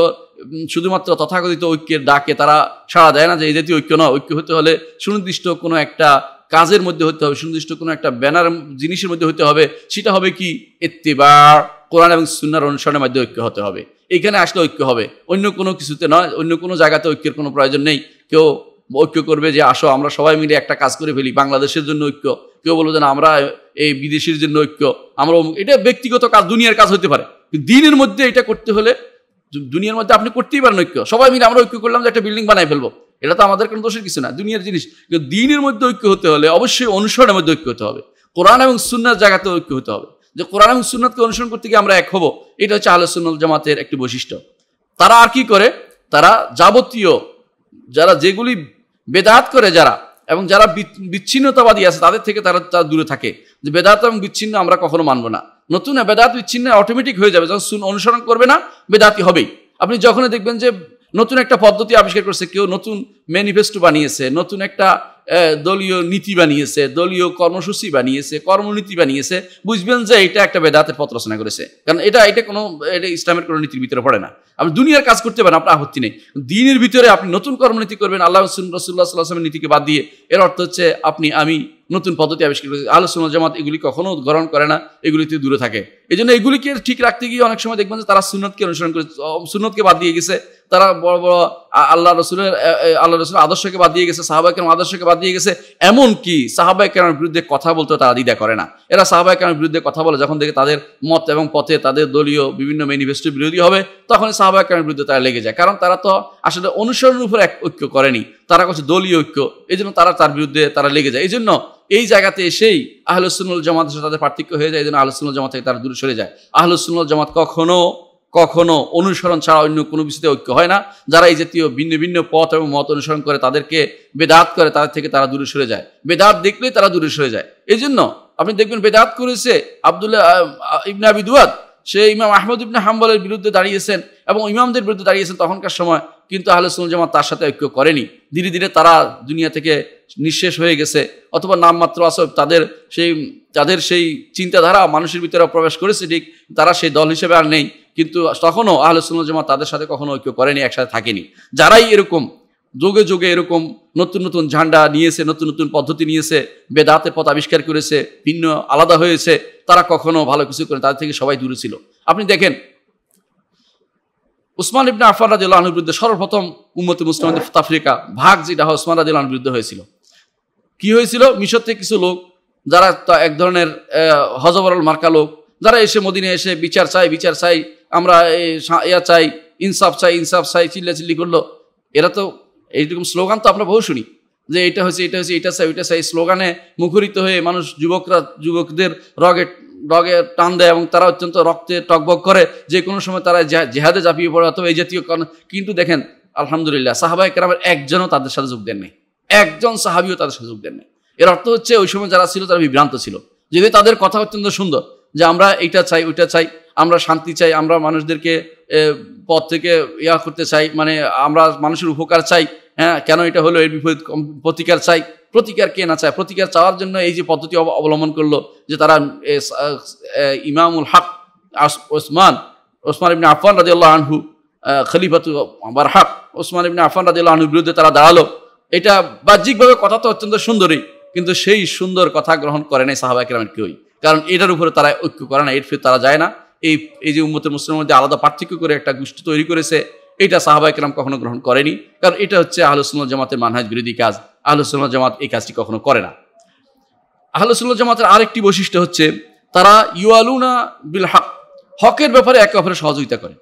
শুধুমাত্র তথাকথিত ঐক্যের ডাকে তারা সাড়া দেয় না যে এই জাতীয় ঐক্য নয় ঐক্য হতে হলে সুনির্দিষ্ট কোনো একটা কাজের মধ্যে হতে হবে সুনির্দিষ্ট কোনো একটা ব্যানার জিনিসের মধ্যে হতে হবে সেটা হবে কি এত্তেবা কোরআন এবং সুন্নার অনুসরণের মাধ্যমে ঐক্য হতে হবে এখানে আসলে ঐক্য হবে অন্য কোনো কিছুতে নয় অন্য কোনো জায়গাতে ঐক্যের কোনো প্রয়োজন নেই কেউ ঐক্য করবে যে আসো আমরা সবাই মিলে একটা কাজ করে ফেলি বাংলাদেশের জন্য ঐক্য কেউ বলবো যেন আমরা এই বিদেশির জন্য ঐক্য আমরা এটা ব্যক্তিগত কাজ দুনিয়ার কাজ হতে পারে দিনের মধ্যে এটা করতে হলে দুনিয়ার মধ্যে আপনি করতেই পারেন ঐক্য সবাই মিলে আমরা ঐক্য করলাম যে একটা বিল্ডিং বানাই ফেলবো এটা তো আমাদের কোনো দোষের কিছু না দুনিয়ার জিনিস দিনের মধ্যে ঐক্য হতে হলে অবশ্যই অনুসরণের মধ্যে ঐক্য হতে হবে কোরআন এবং সুন্নার জায়গাতে ঐক্য হতে হবে যে কোরআন এবং সুন্নাতকে অনুসরণ করতে গিয়ে আমরা এক হব এটা হচ্ছে আহলে সুন্নাল জামাতের একটি বৈশিষ্ট্য তারা আর কি করে তারা যাবতীয় যারা যেগুলি বেদাত করে যারা এবং যারা বিচ্ছিন্নতাবাদী আছে তাদের থেকে তারা তারা দূরে থাকে যে বেদাত এবং বিচ্ছিন্ন আমরা কখনো মানবো না নতুন বেদাত বিচ্ছিন্ন অটোমেটিক হয়ে যাবে যখন সুন অনুসরণ করবে না বেদাতি হবেই আপনি যখনই দেখবেন যে নতুন একটা পদ্ধতি আবিষ্কার করছে কেউ নতুন ম্যানিফেস্টো বানিয়েছে নতুন একটা দলীয় নীতি বানিয়েছে দলীয় কর্মসূচি বানিয়েছে কর্মনীতি বানিয়েছে বুঝবেন যে এটা একটা বেদাতের পথ রচনা করেছে কারণ এটা এটা কোনো এটা ইসলামের কোনো নীতির ভিতরে পড়ে না আপনি দুনিয়ার কাজ করতে পারেন আপনার আপত্তি নেই দিনের ভিতরে আপনি নতুন কর্মনীতি করবেন আল্লাহ রসুল্লাহ সাল্লাহ নীতিকে বাদ দিয়ে এর অর্থ হচ্ছে আপনি আমি নতুন পদ্ধতি আবিষ্কার করেছে আলোচনা জামাত এগুলি কখনো গ্রহণ করে না এগুলিতে দূরে থাকে এই জন্য এগুলিকে ঠিক রাখতে গিয়ে অনেক সময় দেখবেন যে তারা সুনতকে অনুসরণ করে সুনতকে বাদ দিয়ে গেছে তারা বড় বড় আল্লাহ রসুলের আল্লাহ রসুলের আদর্শকে বাদ দিয়ে গেছে সাহাবা কেন আদর্শকে বাদ দিয়ে গেছে এমন কি সাহাবা কেনার বিরুদ্ধে কথা বলতে তারা দিদা করে না এরা সাহাবা কেনার বিরুদ্ধে কথা বলে যখন দেখে তাদের মত এবং পথে তাদের দলীয় বিভিন্ন ম্যানিফেস্টো বিরোধী হবে তখন সাহাবা কেনার বিরুদ্ধে তারা লেগে যায় কারণ তারা তো আসলে অনুসরণের উপর এক ঐক্য করেনি তারা কাছে দলীয় ঐক্য এই জন্য তারা তার বিরুদ্ধে তারা লেগে যায় এই জন্য এই জায়গাতে এসেই আহলসুনুল জামাতের সাথে তাদের পার্থক্য হয়ে যায় এই জন্য আহলসুনুল জামাত থেকে তারা দূরে সরে যায় আহলসুনুল জামাত কখনো কখনো অনুসরণ ছাড়া অন্য কোনো বিষয়তে ঐক্য হয় না যারা এই জাতীয় ভিন্ন ভিন্ন পথ এবং মত অনুসরণ করে তাদেরকে বেদাত করে তাদের থেকে তারা দূরে সরে যায় বেদাত দেখলেই তারা দূরে সরে যায় এই জন্য আপনি দেখবেন বেদাত করেছে আবদুল্লাহ ইবনা আবিদুয়াদ সে ইমাম আহমদ ইবনে হাম্বলের বিরুদ্ধে দাঁড়িয়েছেন এবং ইমামদের বিরুদ্ধে দাঁড়িয়েছেন তখনকার সময় কিন্তু আহলে জামাত তার সাথে ঐক্য করেনি ধীরে ধীরে তারা দুনিয়া থেকে নিঃশেষ হয়ে গেছে অথবা নামমাত্র আসব তাদের সেই তাদের সেই চিন্তাধারা মানুষের ভিতরে প্রবেশ করেছে ঠিক তারা সেই দল হিসেবে আর নেই কিন্তু তখনও আহলে জামাত তাদের সাথে কখনো ঐক্য করেনি একসাথে থাকেনি যারাই এরকম যুগে যুগে এরকম নতুন নতুন ঝান্ডা নিয়েছে নতুন নতুন পদ্ধতি নিয়েছে বেদাতে পথ আবিষ্কার করেছে ভিন্ন আলাদা হয়েছে তারা কখনো ভালো কিছু করে তাদের থেকে সবাই দূরে ছিল আপনি দেখেন উসমান ইবনা আফান রাজিউল্লাহ বিরুদ্ধে সর্বপ্রথম উম্মতি মুসলমানদের আফ্রিকা ভাগ যেটা হয় উসমান রাজিউল্লাহ বিরুদ্ধে হয়েছিল কি হয়েছিল মিশর থেকে কিছু লোক যারা এক ধরনের হজবরল মার্কা লোক যারা এসে মদিনে এসে বিচার চাই বিচার চাই আমরা ইয়া চাই ইনসাফ চাই ইনসাফ চাই চিল্লা চিল্লি করলো এরা তো এইরকম স্লোগান তো আমরা বহু শুনি যে এটা হয়েছে এটা হয়েছে এটা চাই ওইটা চাই স্লোগানে মুখরিত হয়ে মানুষ যুবকরা যুবকদের রগে রগে টান দেয় এবং তারা অত্যন্ত রক্তে টকবক করে যে কোনো সময় তারা জেহাদে ঝাঁপিয়ে পড়ে অথবা এই জাতীয় কারণ কিন্তু দেখেন আলহামদুলিল্লাহ সাহাবাই কেরামের একজনও তাদের সাথে যোগ দেন নেই একজন সাহাবিও তাদের সাথে যোগ দেন নেই এর অর্থ হচ্ছে ওই সময় যারা ছিল তারা বিভ্রান্ত ছিল যদি তাদের কথা অত্যন্ত সুন্দর যে আমরা এইটা চাই ওইটা চাই আমরা শান্তি চাই আমরা মানুষদেরকে পথ থেকে ইয়া করতে চাই মানে আমরা মানুষের উপকার চাই হ্যাঁ কেন এটা হলো এর বিপরীত প্রতিকার চাই প্রতিকার কে না চায় প্রতিকার চাওয়ার জন্য এই যে পদ্ধতি অবলম্বন করলো যে তারা ইমামুল হক ওসমান ওসমান ইবিন আফান রাজিউল্লাহ আনহু খলিফাত আবার হক ওসমান ইবিন আফান রাজিউল্লাহ আনহুর বিরুদ্ধে তারা দাঁড়ালো এটা বাহ্যিকভাবে কথা তো অত্যন্ত সুন্দরই কিন্তু সেই সুন্দর কথা গ্রহণ করে নাই সাহাবা একরামের কেউই কারণ এটার উপরে তারা ঐক্য করে না এর ফের তারা যায় না এই এই যে উম্মতের মুসলিমের মধ্যে আলাদা পার্থক্য করে একটা গোষ্ঠী তৈরি করেছে এটা সাহাবাইকরাম কখনো গ্রহণ করেনি কারণ এটা হচ্ছে আহলুসুল্লাহ জামাতের মানহাজ বিরোধী কাজ আহলুসুল্লাহ জামাত এই কাজটি কখনো করে না আহলুসুল্লাহ জামাতের আরেকটি বৈশিষ্ট্য হচ্ছে তারা ইউআলুনা বিল হক হকের ব্যাপারে একে অপরের সহযোগিতা করে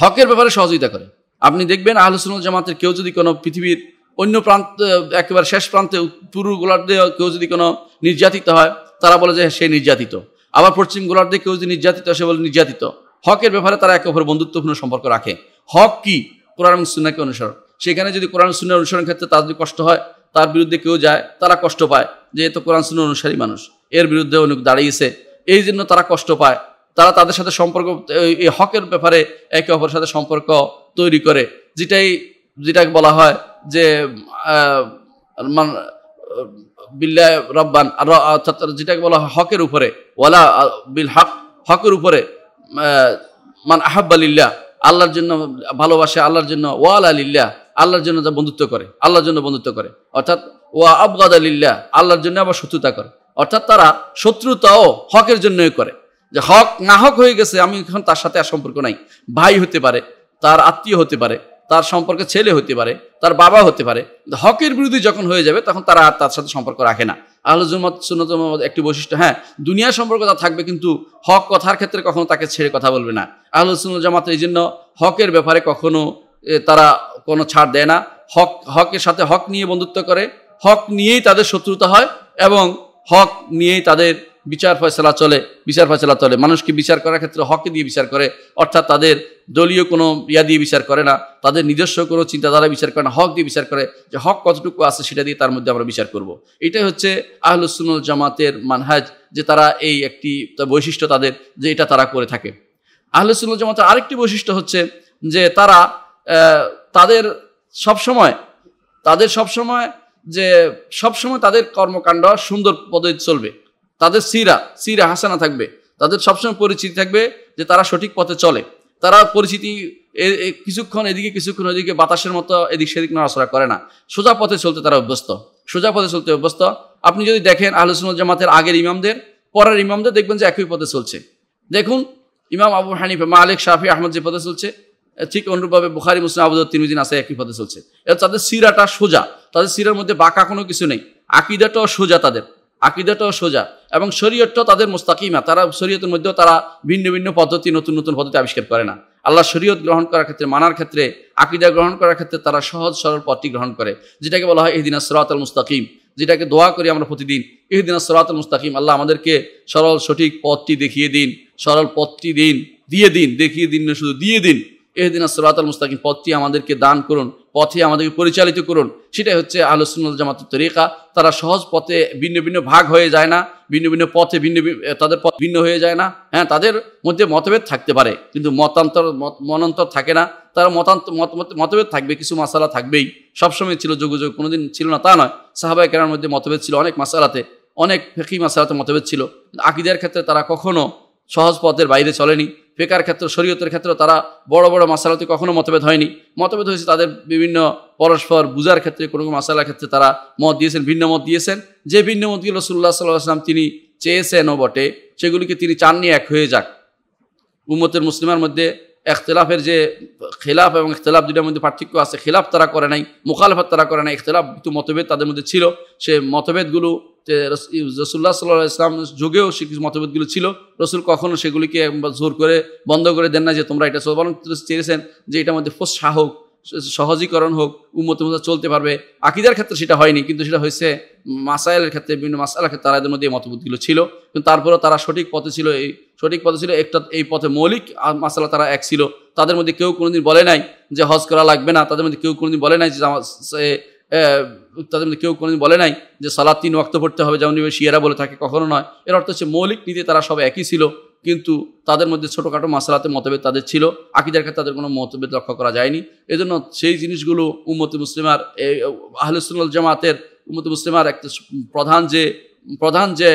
হকের ব্যাপারে সহযোগিতা করে আপনি দেখবেন আহলুসুল্লাহ জামাতের কেউ যদি কোনো পৃথিবীর অন্য প্রান্ত একেবারে শেষ প্রান্তে পূর্ব গোলার্ধে কেউ যদি কোনো নির্যাতিত হয় তারা বলে যে সে নির্যাতিত আবার পশ্চিম গোলার্ধে কেউ যদি নির্যাতিত সে বলে নির্যাতিত হকের ব্যাপারে তারা একে অপর বন্ধুত্বপূর্ণ সম্পর্ক রাখে হক কি কোরআন এবং সুন্নাকে অনুসরণ সেখানে যদি কোরআন সুন্না অনুসরণের ক্ষেত্রে তার যদি কষ্ট হয় তার বিরুদ্ধে কেউ যায় তারা কষ্ট পায় যে এ তো কোরআন সুন্ন অনুসারী মানুষ এর বিরুদ্ধে অনেক দাঁড়িয়েছে এই জন্য তারা কষ্ট পায় তারা তাদের সাথে সম্পর্ক এই হকের ব্যাপারে একে অপরের সাথে সম্পর্ক তৈরি করে যেটাই যেটাকে বলা হয় যে বিল্লা রব্বান আর অর্থাৎ যেটাকে বলা হয় হকের উপরে ওয়ালা বিল হক হকের উপরে মান আহাব আলিল্লাহ আল্লাহর জন্য ভালোবাসে আল্লাহর জন্য ওয়াল আলিল্লা আল্লাহর জন্য যা বন্ধুত্ব করে আল্লাহর জন্য বন্ধুত্ব করে অর্থাৎ ওয়া আবগাদ আলিল্লাহ আল্লাহর জন্য আবার শত্রুতা করে অর্থাৎ তারা শত্রুতাও হকের জন্যই করে যে হক না হক হয়ে গেছে আমি এখন তার সাথে আর সম্পর্ক নাই ভাই হতে পারে তার আত্মীয় হতে পারে তার সম্পর্কে ছেলে হতে পারে তার বাবা হতে পারে হকের বিরুদ্ধে যখন হয়ে যাবে তখন তারা আর তার সাথে সম্পর্ক রাখে না আহলুজুমত সুনতম একটি বৈশিষ্ট্য হ্যাঁ দুনিয়া সম্পর্ক তা থাকবে কিন্তু হক কথার ক্ষেত্রে কখনো তাকে ছেড়ে কথা বলবে না আহলুসুল জামাত এই জন্য হকের ব্যাপারে কখনো তারা কোনো ছাড় দেয় না হক হকের সাথে হক নিয়ে বন্ধুত্ব করে হক নিয়েই তাদের শত্রুতা হয় এবং হক নিয়েই তাদের বিচার ফয়সলা চলে বিচার ফয়সলা চলে মানুষকে বিচার করার ক্ষেত্রে হকে দিয়ে বিচার করে অর্থাৎ তাদের দলীয় কোনো ইয়া দিয়ে বিচার করে না তাদের নিজস্ব কোনো চিন্তাধারা বিচার করে না হক দিয়ে বিচার করে যে হক কতটুকু আছে সেটা দিয়ে তার মধ্যে আমরা বিচার করব। এটাই হচ্ছে আহলুসুল জামাতের মানহাজ যে তারা এই একটি বৈশিষ্ট্য তাদের যে এটা তারা করে থাকে আহলুসুল জামাতের আরেকটি বৈশিষ্ট্য হচ্ছে যে তারা তাদের সবসময় তাদের সবসময় যে সবসময় তাদের কর্মকাণ্ড সুন্দর পদে চলবে তাদের সিরা সিরা হাসানা থাকবে তাদের সবসময় পরিচিতি থাকবে যে তারা সঠিক পথে চলে তারা পরিচিতি কিছুক্ষণ এদিকে কিছুক্ষণ ওদিকে বাতাসের মতো এদিক সেদিক নড়াচড়া করে না সোজা পথে চলতে তারা অভ্যস্ত সোজা পথে চলতে অভ্যস্ত আপনি যদি দেখেন আলোচনা জামাতের আগের ইমামদের পরের ইমামদের দেখবেন যে একই পথে চলছে দেখুন ইমাম আবু মা মালিক শাফি আহমদ যে পথে চলছে ঠিক অনুরূপভাবে বুখারি মুসলিম আবুদ তিনদিন আছে একই পথে চলছে তাদের সিরাটা সোজা তাদের সিরার মধ্যে বাঁকা কোনো কিছু নেই আকিদাটাও সোজা তাদের আকিদাটাও সোজা এবং শরীয়তটাও তাদের মোস্তাকিমা তারা শরীয়তের মধ্যেও তারা ভিন্ন ভিন্ন পদ্ধতি নতুন নতুন পদ্ধতি আবিষ্কার করে না আল্লাহ শরীয়ত গ্রহণ করার ক্ষেত্রে মানার ক্ষেত্রে আকিদা গ্রহণ করার ক্ষেত্রে তারা সহজ সরল পথটি গ্রহণ করে যেটাকে বলা হয় এদিন সরাত আল মুস্তাকিম যেটাকে দোয়া করি আমরা প্রতিদিন এদিন সরাত আল মুস্তাকিম আল্লাহ আমাদেরকে সরল সঠিক পথটি দেখিয়ে দিন সরল পথটি দিন দিয়ে দিন দেখিয়ে দিন না শুধু দিয়ে দিন এদিন সরাত আল মুস্তাকিম পথটি আমাদেরকে দান করুন পথে আমাদেরকে পরিচালিত করুন সেটাই হচ্ছে আলোচনা জামাতের তরিকা তারা সহজ পথে ভিন্ন ভিন্ন ভাগ হয়ে যায় না ভিন্ন ভিন্ন পথে ভিন্ন তাদের পথ ভিন্ন হয়ে যায় না হ্যাঁ তাদের মধ্যে মতভেদ থাকতে পারে কিন্তু মতান্তর মনান্তর থাকে না তারা মতান্ত মতভেদ থাকবে কিছু মশালা থাকবেই সবসময় ছিল যোগাযোগ কোনোদিন ছিল না তা নয় সাহাবাই কেনার মধ্যে মতভেদ ছিল অনেক মশালাতে অনেক ফেঁকি মশালাতে মতভেদ ছিল আকিদের ক্ষেত্রে তারা কখনো সহজ পথের বাইরে চলেনি ফেকার ক্ষেত্র শরীয়তের ক্ষেত্রে তারা বড় বড় মশালাতে কখনো মতভেদ হয়নি মতভেদ হয়েছে তাদের বিভিন্ন পরস্পর বুঝার ক্ষেত্রে কোনো মশালার ক্ষেত্রে তারা মত দিয়েছেন ভিন্ন মত দিয়েছেন যে ভিন্ন মতগুলো সুল্লাহ সাল্লাহ আসলাম তিনি চেয়েছেনও বটে সেগুলিকে তিনি চাননি এক হয়ে যাক উম্মতের মুসলিমের মধ্যে এখতলাফের যে খেলাফ এবং ইখতলাফ দুটার মধ্যে পার্থক্য আছে খেলাফ তারা করে নাই মুখালফাত তারা করে নাই ইখতলাফ তো মতভেদ তাদের মধ্যে ছিল সে মতভেদগুলো রসুল্লাহ সাল্লাহ ইসলাম যুগেও সে কিছু মতভেদগুলো ছিল রসুল কখনো সেগুলিকে জোর করে বন্ধ করে দেন না যে তোমরা এটা বরং চেয়েছেন যে এটার মধ্যে ফোস সাহক সহজীকরণ হোক উন্মত মতো চলতে পারবে আকিদার ক্ষেত্রে সেটা হয়নি কিন্তু সেটা হয়েছে মাসাইলের ক্ষেত্রে বিভিন্ন মাসাইলের ক্ষেত্রে তারা এদের মধ্যে মতবোধগুলো ছিল কিন্তু তারপরেও তারা সঠিক পথে ছিল এই সঠিক পথে ছিল একটা এই পথে মৌলিক মাসালা তারা এক ছিল তাদের মধ্যে কেউ কোনোদিন বলে নাই যে হজ করা লাগবে না তাদের মধ্যে কেউ কোনোদিন বলে নাই যে তাদের মধ্যে কেউ কোনোদিন বলে নাই যে সালাদ তিন ওয়াক্ত পড়তে হবে যেমন শিয়ারা বলে থাকে কখনো নয় এর অর্থ হচ্ছে মৌলিক নীতি তারা সব একই ছিল কিন্তু তাদের মধ্যে ছোটোখাটো মাসালাতে মতভেদ তাদের ছিল আকিদার ক্ষেত্রে তাদের কোনো মতভেদ লক্ষ্য করা যায়নি এজন্য সেই জিনিসগুলো উম্মতি মুসলিমার আহলুসুল জামাতের উম্মতি মুসলিমার একটা প্রধান যে প্রধান যে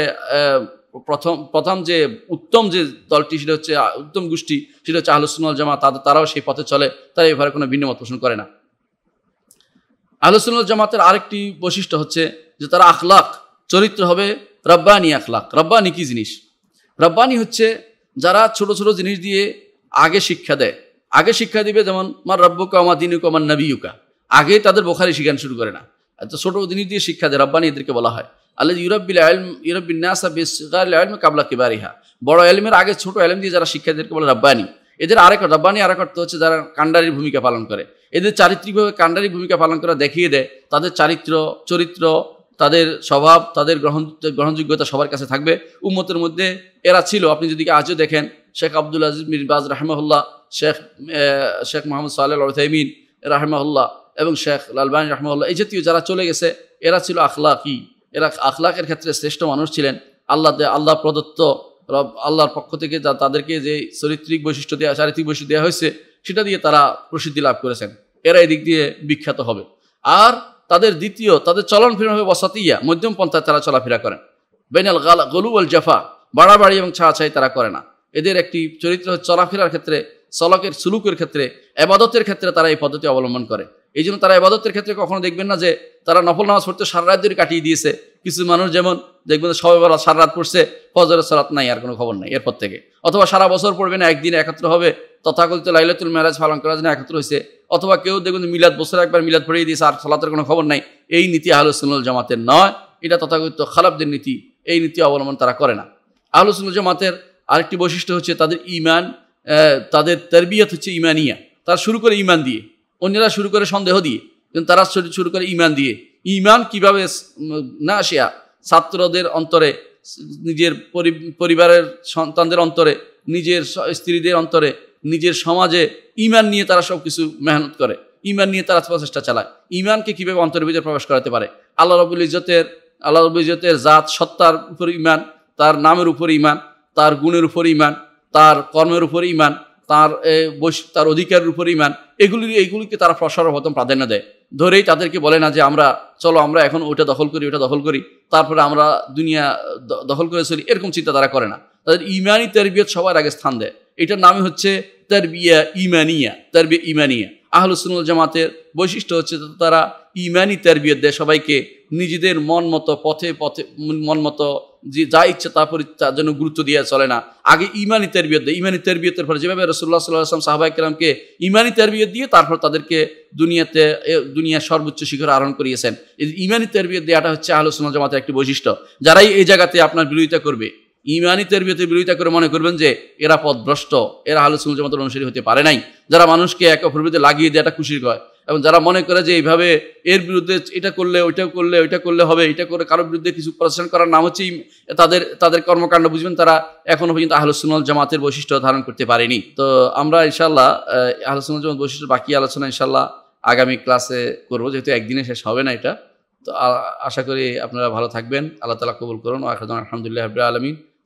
প্রথম প্রথম যে উত্তম যে দলটি সেটা হচ্ছে উত্তম গোষ্ঠী সেটা হচ্ছে আহলুসুল জামা তাদের তারাও সেই পথে চলে তারা এভাবে কোনো ভিন্ন মত পোষণ করে না আহলুসুল জামাতের আরেকটি বৈশিষ্ট্য হচ্ছে যে তারা আখলাক চরিত্র হবে রব্বানি আখলাক রব্বানি কি জিনিস রব্বানি হচ্ছে যারা ছোট ছোট জিনিস দিয়ে আগে শিক্ষা দেয় আগে শিক্ষা দিবে যেমন মার রব্বকা আমার দিনুকা আমার নবীউকা আগে তাদের বোখারি শিখান শুরু করে না এত ছোট জিনিস দিয়ে শিক্ষা দেয় রব্বানি এদেরকে বলা হয় আলে ইউরব্বিল আলম ইউরব্বিন নাসা বেসগার আলম কাবলা কিবারিহা বড় আলমের আগে ছোট আলম দিয়ে যারা শিক্ষা এদেরকে বলে রব্বানি এদের আরেক রব্বানি আরেক অর্থ হচ্ছে যারা কান্ডারির ভূমিকা পালন করে এদের চারিত্রিকভাবে কাণ্ডারির ভূমিকা পালন করা দেখিয়ে দেয় তাদের চারিত্র চরিত্র তাদের স্বভাব তাদের গ্রহণ গ্রহণযোগ্যতা সবার কাছে থাকবে উম্মতের মধ্যে এরা ছিল আপনি যদি আজও দেখেন শেখ আবদুল আজিজ মির বাজ শেখ শেখ মোহাম্মদ সাল্লাহ তাইমিন রাহমাহুল্লাহ এবং শেখ লালবাহিন রাহমাহুল্লাহ এই জাতীয় যারা চলে গেছে এরা ছিল আখলাকি এরা আখলাকের ক্ষেত্রে শ্রেষ্ঠ মানুষ ছিলেন আল্লাহ আল্লাহ প্রদত্ত আল্লাহর পক্ষ থেকে যা তাদেরকে যে চরিত্রিক বৈশিষ্ট্য দেওয়া চারিত্রিক বৈশিষ্ট্য দেওয়া হয়েছে সেটা দিয়ে তারা প্রসিদ্ধি লাভ করেছেন এরা এদিক দিয়ে বিখ্যাত হবে আর তাদের দ্বিতীয় তাদের চলন ফিরন হবে বসাতিয়া মধ্যম পন্থায় তারা চলাফেরা করেন বেনাল গালা গলু আল জাফা বাড়াবাড়ি এবং ছাড়াছাড়ি তারা করে না এদের একটি চরিত্র চলাফেরার ক্ষেত্রে সলকের সুলুকের ক্ষেত্রে এবাদতের ক্ষেত্রে তারা এই পদ্ধতি অবলম্বন করে এই জন্য তারা এবাদতের ক্ষেত্রে কখনো দেখবেন না যে তারা নফল নামাজ পড়তে সারা রাত ধরে কাটিয়ে দিয়েছে কিছু মানুষ যেমন দেখবেন সবাই বেলা সারা রাত পড়ছে ফজরের সারাত নাই আর কোনো খবর নাই এরপর থেকে অথবা সারা বছর পড়বে না একদিন একত্র হবে তথাকথিত লাইলাতুল মেরাজ পালন করার জন্য একত্র হয়েছে অথবা কেউ দেখবেন মিলাদ বছরে একবার মিলাদ পড়িয়ে দিয়েছে আর সালাতের কোনো খবর নাই এই নীতি আহলুসুল জামাতের নয় এটা তথাকথিত খালাবদের নীতি এই নীতি অবলম্বন তারা করে না আহলুসুল জামাতের আরেকটি বৈশিষ্ট্য হচ্ছে তাদের ইমান তাদের তেরবিয়ত হচ্ছে ইমানিয়া তারা শুরু করে ইমান দিয়ে অন্যরা শুরু করে সন্দেহ দিয়ে কিন্তু তারা শুরু করে ইমান দিয়ে ইমান কিভাবে না আসিয়া ছাত্রদের অন্তরে নিজের পরিবারের সন্তানদের অন্তরে নিজের স্ত্রীদের অন্তরে নিজের সমাজে ইমান নিয়ে তারা সব কিছু মেহনত করে ইমান নিয়ে তারা প্রচেষ্টা চালায় ইমানকে কীভাবে অন্তরের ভিতরে প্রবেশ করাতে পারে আল্লাহ রবুল ইজতের আল্লাহ রবুল ইজতের জাত সত্তার উপর ইমান তার নামের উপর ইমান তার গুণের উপর ইমান তার কর্মের উপর ইমান তার তার অধিকারের উপর ইমান এগুলি এইগুলিকে তারা সর্বপ্রথম প্রাধান্য দেয় ধরেই তাদেরকে বলে না যে আমরা চলো আমরা এখন ওটা দখল করি ওটা দখল করি তারপরে আমরা দুনিয়া দখল করে চলি এরকম চিন্তা তারা করে না তাদের ইমানি তেরবিয়ত সবার আগে স্থান দেয় এটার নামই হচ্ছে তেরবিয়া ইমানিয়া তেরবিয়া ইমানিয়া আহলুসুল জামাতের বৈশিষ্ট্য হচ্ছে তারা ইমানি তেরবিয়ত দেয় সবাইকে নিজেদের মন মতো পথে পথে মন মতো যে যা ইচ্ছে তারপর তার জন্য গুরুত্ব দিয়ে চলে না আগে ইমানি তেরবিয়ত দেয় ইমানি তেরবিয়তের ফলে যেভাবে রসুল্লাহ সাল্লাহ আসলাম সাহাবাই কালামকে ইমানি তেরবিয়ত দিয়ে তারপর তাদেরকে দুনিয়াতে দুনিয়ার সর্বোচ্চ শিখর আরোহণ করিয়েছেন ইমানি তেরবিয়ত দেওয়াটা হচ্ছে আলোচনা জমাতে একটি বৈশিষ্ট্য যারাই এই জায়গাতে আপনার বিরোধিতা করবে ইমানি তরবিয়তের বিরোধিতা করে মনে করবেন যে এরা পদভ্রষ্ট এরা আলু সুল জামাতের অনুসারী হতে পারে নাই যারা মানুষকে এক অপরবিতে লাগিয়ে দেয় এটা খুশির কয় এবং যারা মনে করে যে এইভাবে এর বিরুদ্ধে এটা করলে ওইটা করলে ওইটা করলে হবে এটা করে কারোর বিরুদ্ধে কিছু প্রশাসন করার নাম হচ্ছে তাদের তাদের কর্মকাণ্ড বুঝবেন তারা এখনও পর্যন্ত আহলসুনল জামাতের বৈশিষ্ট্য ধারণ করতে পারেনি তো আমরা ইনশাল্লাহ আহলসুনল জামাত বৈশিষ্ট্য বাকি আলোচনা ইনশাল্লাহ আগামী ক্লাসে করবো যেহেতু একদিনে শেষ হবে না এটা তো আশা করি আপনারা ভালো থাকবেন আল্লাহ তালা কবুল করুন আলহামদুলিল্লাহ আবরা আলমিন